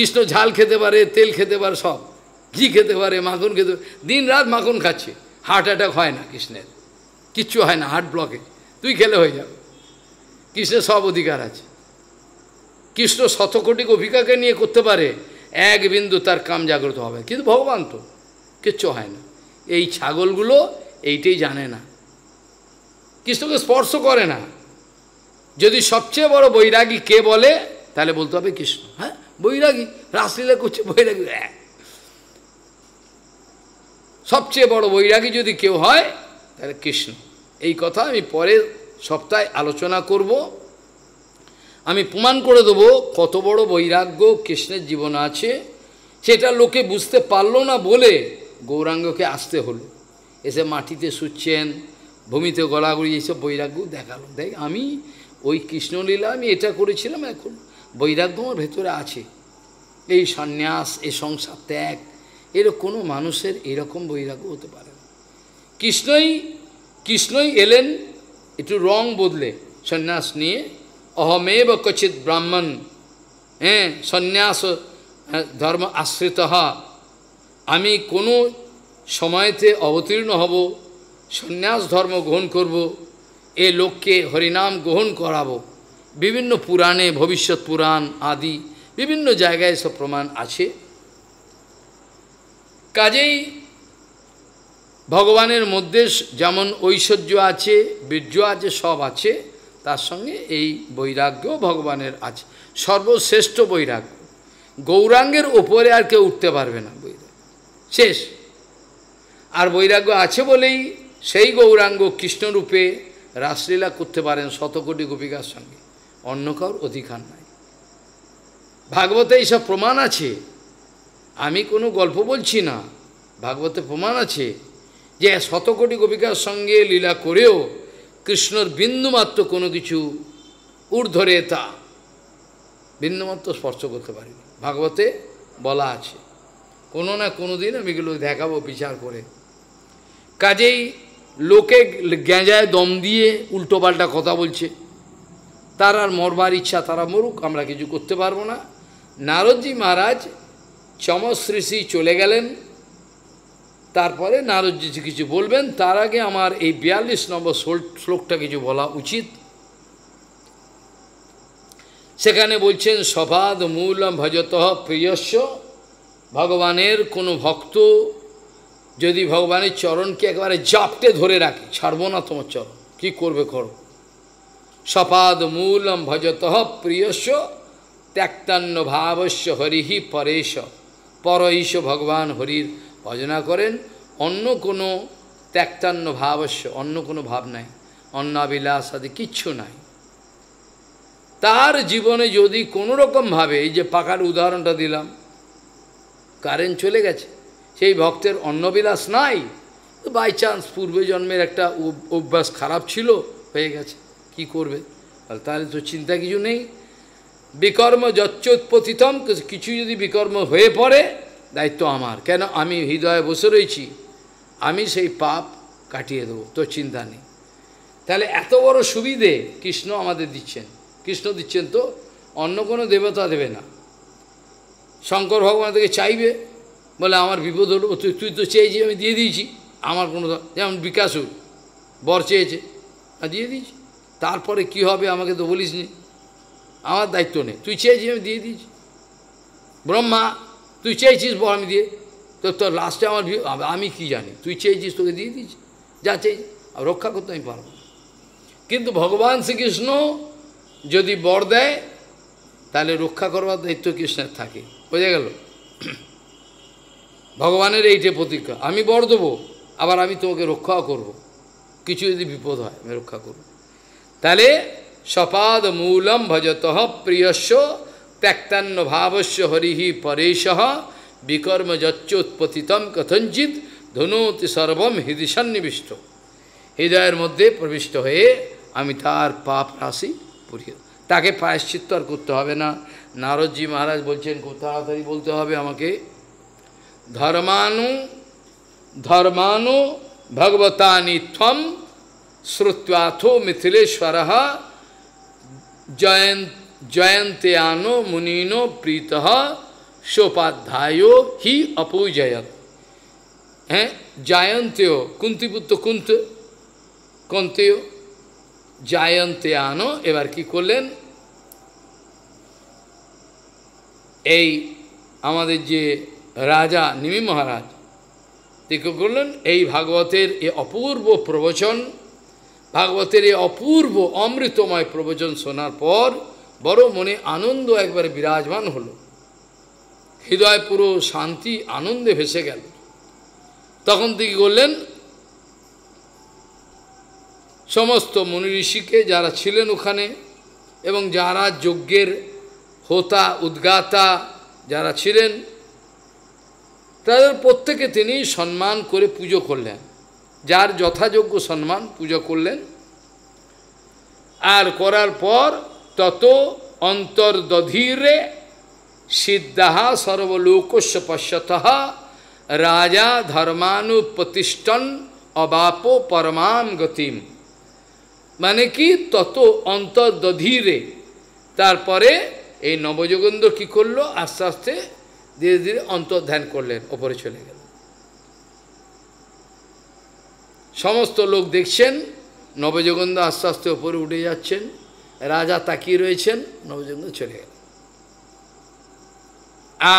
কৃষ্ণ ঝাল খেতে পারে তেল খেতে পারে সব ঘি খেতে পারে মাখন খেতে দিন রাত মাখন খাচ্ছে হার্ট অ্যাটাক হয় না কৃষ্ণের কিচ্ছু হয় না হার্ট ব্লকে তুই খেলে হয়ে যাবে কৃষ্ণের সব অধিকার আছে কৃষ্ণ শতকোটি গোপিকাকে নিয়ে করতে পারে এক বিন্দু তার কাম জাগ্রত হবে কিন্তু ভগবান তো কিচ্ছু হয় না এই ছাগলগুলো এইটাই জানে না কৃষ্ণকে স্পর্শ করে না যদি সবচেয়ে বড় বৈরাগী কে বলে তাহলে বলতে হবে কৃষ্ণ হ্যাঁ বৈরাগী রাসলীলা করছে বৈরাগী হ্যাঁ। সবচেয়ে বড় বৈরাগী যদি কেউ হয় তাহলে কৃষ্ণ এই কথা আমি পরের সপ্তাহে আলোচনা করব আমি প্রমাণ করে দেবো কত বড় বৈরাগ্য কৃষ্ণের জীবন আছে সেটা লোকে বুঝতে পারল না বলে গৌরাঙ্গকে আসতে হলো এসে মাটিতে শুচ্ছেন ভূমিতে গলাগড়ি এইসব বৈরাগ্য দেখালো দেখ আমি ওই কৃষ্ণলীলা আমি এটা করেছিলাম এখন বৈরাগ্য আমার ভেতরে আছে এই সন্ন্যাস এই সংসার ত্যাগ এর কোনো মানুষের এরকম বৈরাগ্য হতে পারে না কৃষ্ণই কৃষ্ণই এলেন একটু রং বদলে সন্ন্যাস নিয়ে অহমেব কচিত ব্রাহ্মণ হ্যাঁ সন্ন্যাস ধর্ম আশ্রিত আমি কোনো সময়তে অবতীর্ণ হব সন্ন্যাস ধর্ম গ্রহণ করব এ লোককে হরিনাম গ্রহণ করাবো বিভিন্ন পুরাণে ভবিষ্যৎ পুরাণ আদি বিভিন্ন জায়গায় সব প্রমাণ আছে কাজেই ভগবানের মধ্যে যেমন ঐশ্বর্য আছে বীর্য আছে সব আছে তার সঙ্গে এই বৈরাগ্য ভগবানের আছে সর্বশ্রেষ্ঠ বৈরাগ্য গৌরাঙ্গের ওপরে আর কেউ উঠতে পারবে না বৈরাগ্য শেষ আর বৈরাগ্য আছে বলেই সেই গৌরাঙ্গ কৃষ্ণরূপে রাসলীলা করতে পারেন শতকোটি গোপিকার সঙ্গে অন্য কারোর অধিকার নাই ভাগবতে এইসব প্রমাণ আছে আমি কোনো গল্প বলছি না ভাগবতে প্রমাণ আছে যে শতকোটি গোপিকার সঙ্গে লীলা করেও কৃষ্ণর বিন্দুমাত্র কোনো কিছু ঊর্ধ্বরে তা বিন্দুমাত্র স্পর্শ করতে পারি ভাগবতে বলা আছে কোনো না কোনো দিন আমি এগুলো দেখাবো বিচার করে কাজেই লোকে গ্যাঁজায় দম দিয়ে উল্টোপাল্টা কথা বলছে তার আর মরবার ইচ্ছা তারা মরুক আমরা কিছু করতে পারবো না নারদজি মহারাজ চমশ্রীষি চলে গেলেন তারপরে নারদজি কিছু বলবেন তার আগে আমার এই বিয়াল্লিশ নম্বর শ্লোকটা কিছু বলা উচিত সেখানে বলছেন সভাদ মূল ভজত প্রিয়স্য ভগবানের কোনো ভক্ত যদি ভগবানের চরণকে একবারে জাপটে ধরে রাখে ছাড়বো না তোমার চরণ কী করবে করো সপাদ মূলম ভজত প্রিয়স্য ত্যাক্তান্ন ভাবস্য হরিহি পরেশ পর ভগবান হরির ভজনা করেন অন্য কোনো ত্যাক্তান্ন ভাবস্য অন্য কোনো ভাব নাই অন্নাবিলাস আদি কিচ্ছু নাই তার জীবনে যদি কোনো রকমভাবে এই যে পাকার উদাহরণটা দিলাম কারেন্ট চলে গেছে সেই ভক্তের অন্নবিলাস নাই বাই চান্স পূর্বে জন্মের একটা অভ্যাস খারাপ ছিল হয়ে গেছে কি করবে তাহলে তো চিন্তা কিছু নেই বিকর্ম যচ্চোৎপতিতম কিছু যদি বিকর্ম হয়ে পড়ে দায়িত্ব আমার কেন আমি হৃদয়ে বসে রয়েছি আমি সেই পাপ কাটিয়ে দেবো তোর চিন্তা নেই তাহলে এত বড় সুবিধে কৃষ্ণ আমাদের দিচ্ছেন কৃষ্ণ দিচ্ছেন তো অন্য কোনো দেবতা দেবে না শঙ্কর ভগবান থেকে চাইবে বলে আমার বিপদ হলো তুই তুই তো চেয়েছি আমি দিয়ে দিয়েছি আমার কোনো যেমন বিকাশও বর চেয়েছে আর দিয়ে দিয়েছি তারপরে কি হবে আমাকে তো বলিস নি আমার দায়িত্ব নেই তুই চেয়েছিস আমি দিয়ে দিয়েছি ব্রহ্মা তুই চেয়েছিস বল আমি দিয়ে তো তোর লাস্টে আমার আমি কি জানি তুই চেয়েছিস তোকে দিয়ে দিয়েছি যা চেয়েছি রক্ষা করতে আমি পারব কিন্তু ভগবান শ্রীকৃষ্ণ যদি বর দেয় তাহলে রক্ষা করবার দায়িত্ব কৃষ্ণের থাকে বোঝা গেল ভগবানের এইটে প্রতিজ্ঞা আমি বর দেবো আবার আমি তোমাকে রক্ষাও করব। কিছু যদি বিপদ হয় আমি রক্ষা করবো তাহলে সপাদ মূলম ভজত প্রিয়স্য ত্যাক্তান্ন ভাবস্য হরিহি পরেশ বিকর্মযচ্চোৎপতিতম কথঞ্চিত ধনুতি সর্বম হৃদি সন্নিবিষ্ট হৃদয়ের মধ্যে প্রবিষ্ট হয়ে আমি তার পাপ রাশি পুরিয়ে তাকে প্রায়শ্চিত্ত আর করতে হবে না নারদজি মহারাজ বলছেন খুব তাড়াতাড়ি বলতে হবে আমাকে ধর্মানু ধর্মানু ভগবতানি থম শ্রুত্যাথ মিথিলেশ্বর জয়ন্ত জয়ন্তানো মুনীন প্রীত সোপাধ্যায় হি অপূজয় হ্যাঁ জায়ন্ত কুন্তিপুত্র কুন্ত কন্ত জায়ন্তানো এবার কি করলেন এই আমাদের যে রাজা নিমি মহারাজ কি করলেন এই ভাগবতের এই অপূর্ব প্রবচন ভাগবতের এই অপূর্ব অমৃতময় প্রবচন শোনার পর বড় মনে আনন্দ একবারে বিরাজমান হল হৃদয় পুরো শান্তি আনন্দে ভেসে গেল তখন তিনি বললেন সমস্ত মনি ঋষিকে যারা ছিলেন ওখানে এবং যারা যজ্ঞের হোতা উদ্গাতা যারা ছিলেন তাদের প্রত্যেকে তিনি সম্মান করে পুজো করলেন যার যথাযোগ্য সম্মান পূজা করলেন আর করার পর তত অন্তর্দধীরে সিদ্ধাহা সর্বলোকস্য পশ্যত রাজা ধর্মানুপ্রতিষ্ঠন অবাপ পরমাম গতিম মানে কি তত অন্তর্দধীরে তারপরে এই নবযোগেন্দ্র কি করলো আস্তে আস্তে ধীরে ধীরে অন্তর্ধান করলেন ওপরে চলে গেল সমস্ত লোক দেখছেন নবজগন্দ আস্তে আস্তে ওপরে উঠে যাচ্ছেন রাজা তাকিয়ে রয়েছেন নবজগন্দ চলে গেল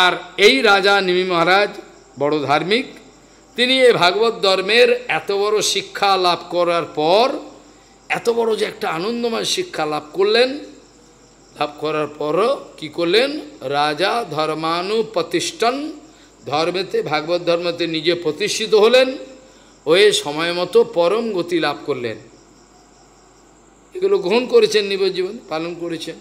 আর এই রাজা নিমি মহারাজ বড় ধার্মিক তিনি এই ভাগবত ধর্মের এত বড় শিক্ষা লাভ করার পর এত বড় যে একটা আনন্দময় শিক্ষা লাভ করলেন লাভ করার পরও কি করলেন রাজা ধর্মানুপ্রতিষ্ঠান ধর্মেতে ভাগবত ধর্মতে নিজে প্রতিষ্ঠিত হলেন হয়ে সময় মতো পরম গতি লাভ করলেন এগুলো গ্রহণ করেছেন নিবজ্জীবন পালন করেছেন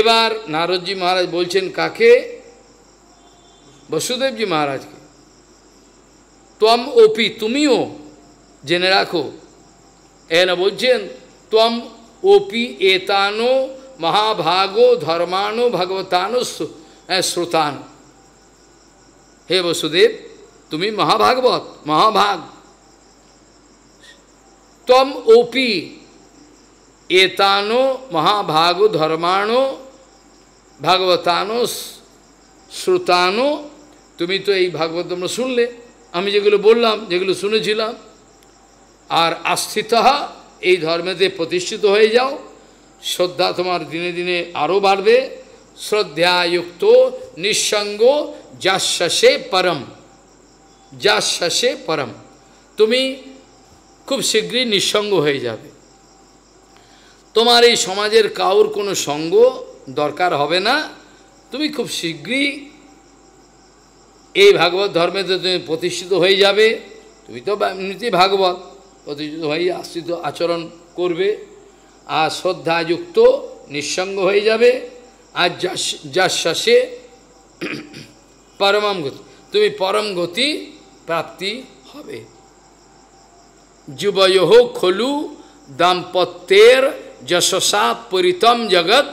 এবার নারদজি মহারাজ বলছেন কাকে বসুদেবজি মহারাজকে তম ওপি তুমিও জেনে রাখো এন বলছেন তম ওপি এতানো মহাভাগো ধর্মানো ভগবতানো শ্রোতানো হে বসুদেব তুমি মহাভাগবত মহাভাগ তম ওপি এতানো মহাভাগ ধর্মাণো ভাগবতানো শ্রুতানো তুমি তো এই ভাগবত শুনলে আমি যেগুলো বললাম যেগুলো শুনেছিলাম আর আস্থিত এই ধর্মেতে প্রতিষ্ঠিত হয়ে যাও শ্রদ্ধা তোমার দিনে দিনে আরও বাড়বে শ্রদ্ধাযুক্ত নিঃসঙ্গ যাশে পরম যাশে পরম তুমি খুব শীঘ্রই নিঃসঙ্গ হয়ে যাবে তোমার এই সমাজের কাউর কোনো সঙ্গ দরকার হবে না তুমি খুব শীঘ্রই এই ভাগবত ধর্মে তো তুমি প্রতিষ্ঠিত হয়ে যাবে তুমি তো এমনিতেই ভাগবত প্রতিষ্ঠিত হয়ে আশ্রিত আচরণ করবে আর শ্রদ্ধাযুক্ত নিঃসঙ্গ হয়ে যাবে আর যা শ্বাসে পরমম গতি তুমি পরম গতি প্রাপ্তি হবে যুবয়হ খলু দাম্পত্যের যশসা পরিতম জগৎ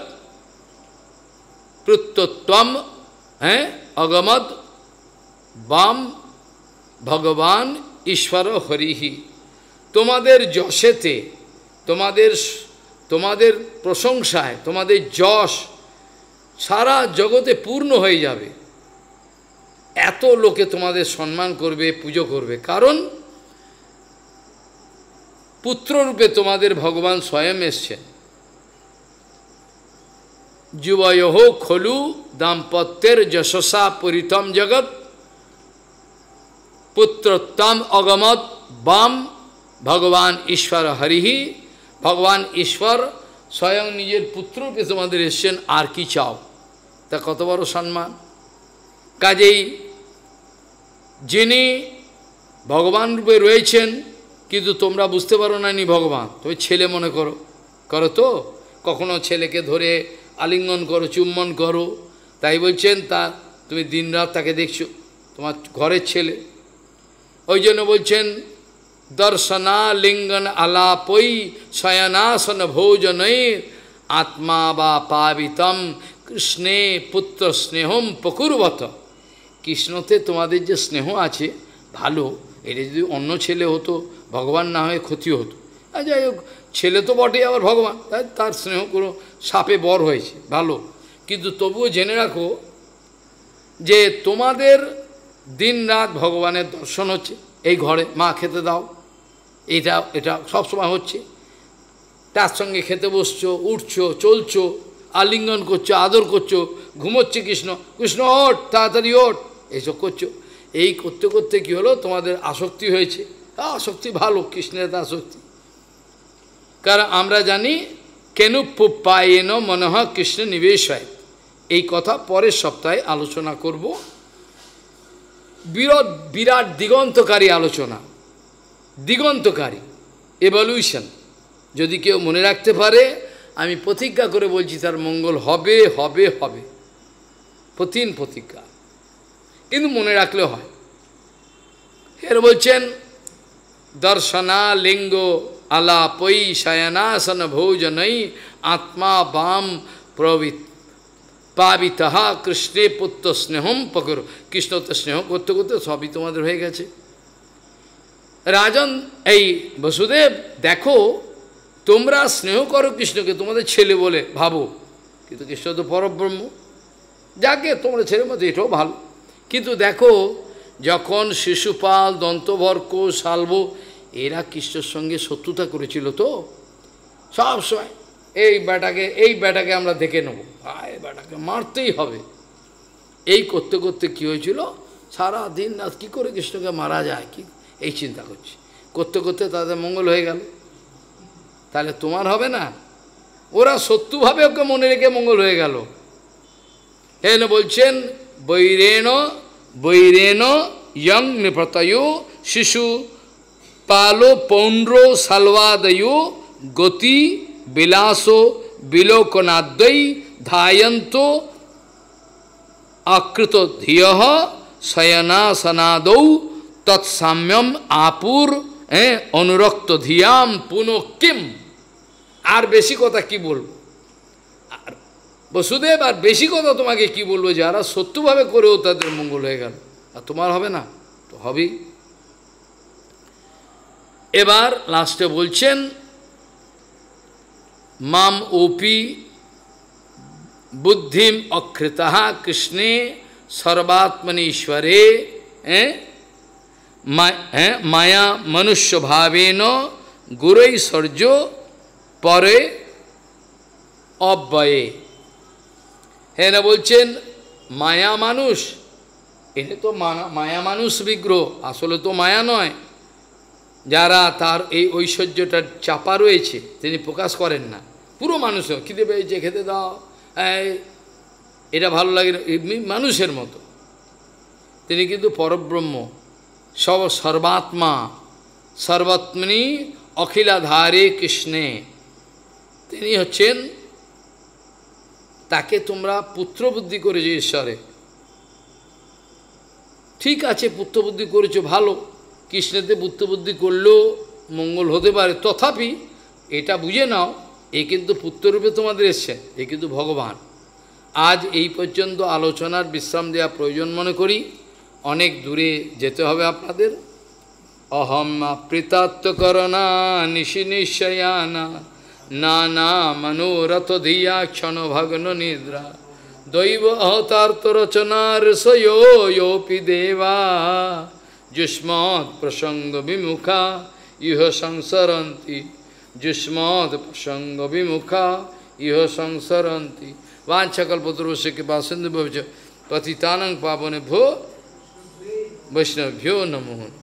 প্রত্যত্বম হ্যাঁ অগমদ বাম ভগবান ঈশ্বর হরিহি তোমাদের যশেতে তোমাদের তোমাদের প্রশংসায় তোমাদের যশ সারা জগতে পূর্ণ হয়ে যাবে এত লোকে তোমাদের সম্মান করবে পুজো করবে কারণ পুত্ররূপে তোমাদের ভগবান স্বয়ং এসছেন যুবয়হ খলু দাম্পত্যের যশসা পরিতম জগৎ পুত্রতম অগমত বাম ভগবান ঈশ্বর হরিহি ভগবান ঈশ্বর স্বয়ং নিজের পুত্ররূপে তোমাদের এসছেন আর কি চাও তা কত বড় সম্মান কাজেই যিনি ভগবান রূপে রয়েছেন কিন্তু তোমরা বুঝতে পারো না নি ভগবান তুমি ছেলে মনে করো করো তো কখনো ছেলেকে ধরে আলিঙ্গন করো চুম্বন করো তাই বলছেন তা তুমি দিনরাত তাকে দেখছো তোমার ঘরের ছেলে ওই জন্য বলছেন দর্শনা লিঙ্গন আলাপই শয়নাসন ভোজনৈর আত্মা বা পাবিতম কৃষ্ণে পুত্র স্নেহম পকুরবত কৃষ্ণতে তোমাদের যে স্নেহ আছে ভালো এটা যদি অন্য ছেলে হতো ভগবান না হয়ে ক্ষতি হতো আর যাই হোক ছেলে তো বটেই আবার ভগবান তার স্নেহ কোনো সাপে বর হয়েছে ভালো কিন্তু তবুও জেনে রাখো যে তোমাদের দিন রাত ভগবানের দর্শন হচ্ছে এই ঘরে মা খেতে দাও এটা এটা সবসময় হচ্ছে তার সঙ্গে খেতে বসছো উঠছো চলছো আলিঙ্গন করছো আদর করছো ঘুমোচ্ছে কৃষ্ণ কৃষ্ণ ওঠ তাড়াতাড়ি ওঠ এইসব করছো এই করতে করতে কি হলো তোমাদের আসক্তি হয়েছে আসক্তি ভালো কৃষ্ণের আসক্তি কারণ আমরা জানি কেন মনে হয় কৃষ্ণ নিবেশ হয় এই কথা পরের সপ্তাহে আলোচনা করব বিরাট বিরাট দিগন্তকারী আলোচনা দিগন্তকারী এভলিউশন যদি কেউ মনে রাখতে পারে আমি প্রতিজ্ঞা করে বলছি তার মঙ্গল হবে হবে হবে প্রতিন প্রতিজ্ঞা কিন্তু মনে রাখলে হয় এর বলছেন দর্শনা লিঙ্গ আলাপই শয়নাসন ভোজনই আত্মা বাম প্রবৃত পাবিতাহা কৃষ্ণে পুত্র স্নেহম পকর কৃষ্ণ তো স্নেহ করতে করতে সবই তোমাদের হয়ে গেছে রাজন এই বসুদেব দেখো তোমরা স্নেহ করো কৃষ্ণকে তোমাদের ছেলে বলে ভাবো কিন্তু কৃষ্ণ তো পরব্রহ্ম যাকে তোমরা ছেলে মতো এটাও ভালো কিন্তু দেখো যখন শিশুপাল দন্তবর্ক সালব এরা কৃষ্ণের সঙ্গে শত্রুতা করেছিল তো সব সময় এই ব্যাটাকে এই ব্যাটাকে আমরা দেখে নেব আয় ব্যাটাকে মারতেই হবে এই করতে করতে কি হয়েছিল সারা দিন রাত কী করে কৃষ্ণকে মারা যায় কি এই চিন্তা করছি করতে করতে তাদের মঙ্গল হয়ে গেল তাহলে তোমার হবে না ওরা শত্রুভাবে ওকে মনে রেখে মঙ্গল হয়ে গেল এন বলছেন বৈরেণ বৈরেণ ইয়ং নৃপতয় শিশু পালো পৌন্ড্র সালবাদয় গতি বিলাস বিলোকনাদ্যই ধায়ন্ত আকৃত ধিয় শয়নাসনাদৌ তৎসাম্যম আপুর হ্যাঁ অনুরক্ত ধিয়াম পুনঃ কিম আর বেশি কথা কি বলবো আর বসুদেব আর বেশি কথা তোমাকে কি বলবো যারা সত্যভাবে করেও তাদের মঙ্গল হয়ে গেল আর তোমার হবে না তো হবেই এবার লাস্টে বলছেন মাম ওপি বুদ্ধিম অকৃতা কৃষ্ণে সর্বাত্মনীশ্বরে হ্যাঁ হ্যাঁ, মায়া মনুষ্য ভাবেন গুরই সর্য পরে অব্যয়ে হ্যাঁ না বলছেন মায়া মানুষ এটা তো মায়া মানুষ বিগ্রহ আসলে তো মায়া নয় যারা তার এই ঐশ্বর্যটার চাপা রয়েছে তিনি প্রকাশ করেন না পুরো মানুষও খিদে পেয়েছে খেতে দাও এটা ভালো লাগে মানুষের মতো তিনি কিন্তু পরব্রহ্ম সব সর্বাত্মা সর্বাত্মনি অখিলাধারে কৃষ্ণে তিনি হচ্ছেন তাকে তোমরা পুত্রবুদ্ধি করেছো ঈশ্বরে ঠিক আছে পুত্রবুদ্ধি করেছো ভালো কৃষ্ণেতে পুত্রবুদ্ধি করলেও মঙ্গল হতে পারে তথাপি এটা বুঝে নাও এ কিন্তু পুত্ররূপে তোমাদের এসছে এ কিন্তু ভগবান আজ এই পর্যন্ত আলোচনার বিশ্রাম দেওয়া প্রয়োজন মনে করি অনেক দূরে যেতে হবে আপনাদের অহম প্রীতাত্মকরণা নিশি নিশ্চয়ানা নানা মনোরথ দিয়া ক্ষণ ভগ্ন নিদ্রা দৈব অহতার্ত রচনা দেবা যুষ্মৎ প্রসঙ্গ বিমুখা ইহ সংসরন্তি যুষ্ম প্রসঙ্গ বিমুখা ইহ সংসরন্তি বাঞ্ছাকল্পতরুষ কৃপা সিন্ধু ভবিষ্য পতিতানং পাবনে ভো Vaishnavyo namo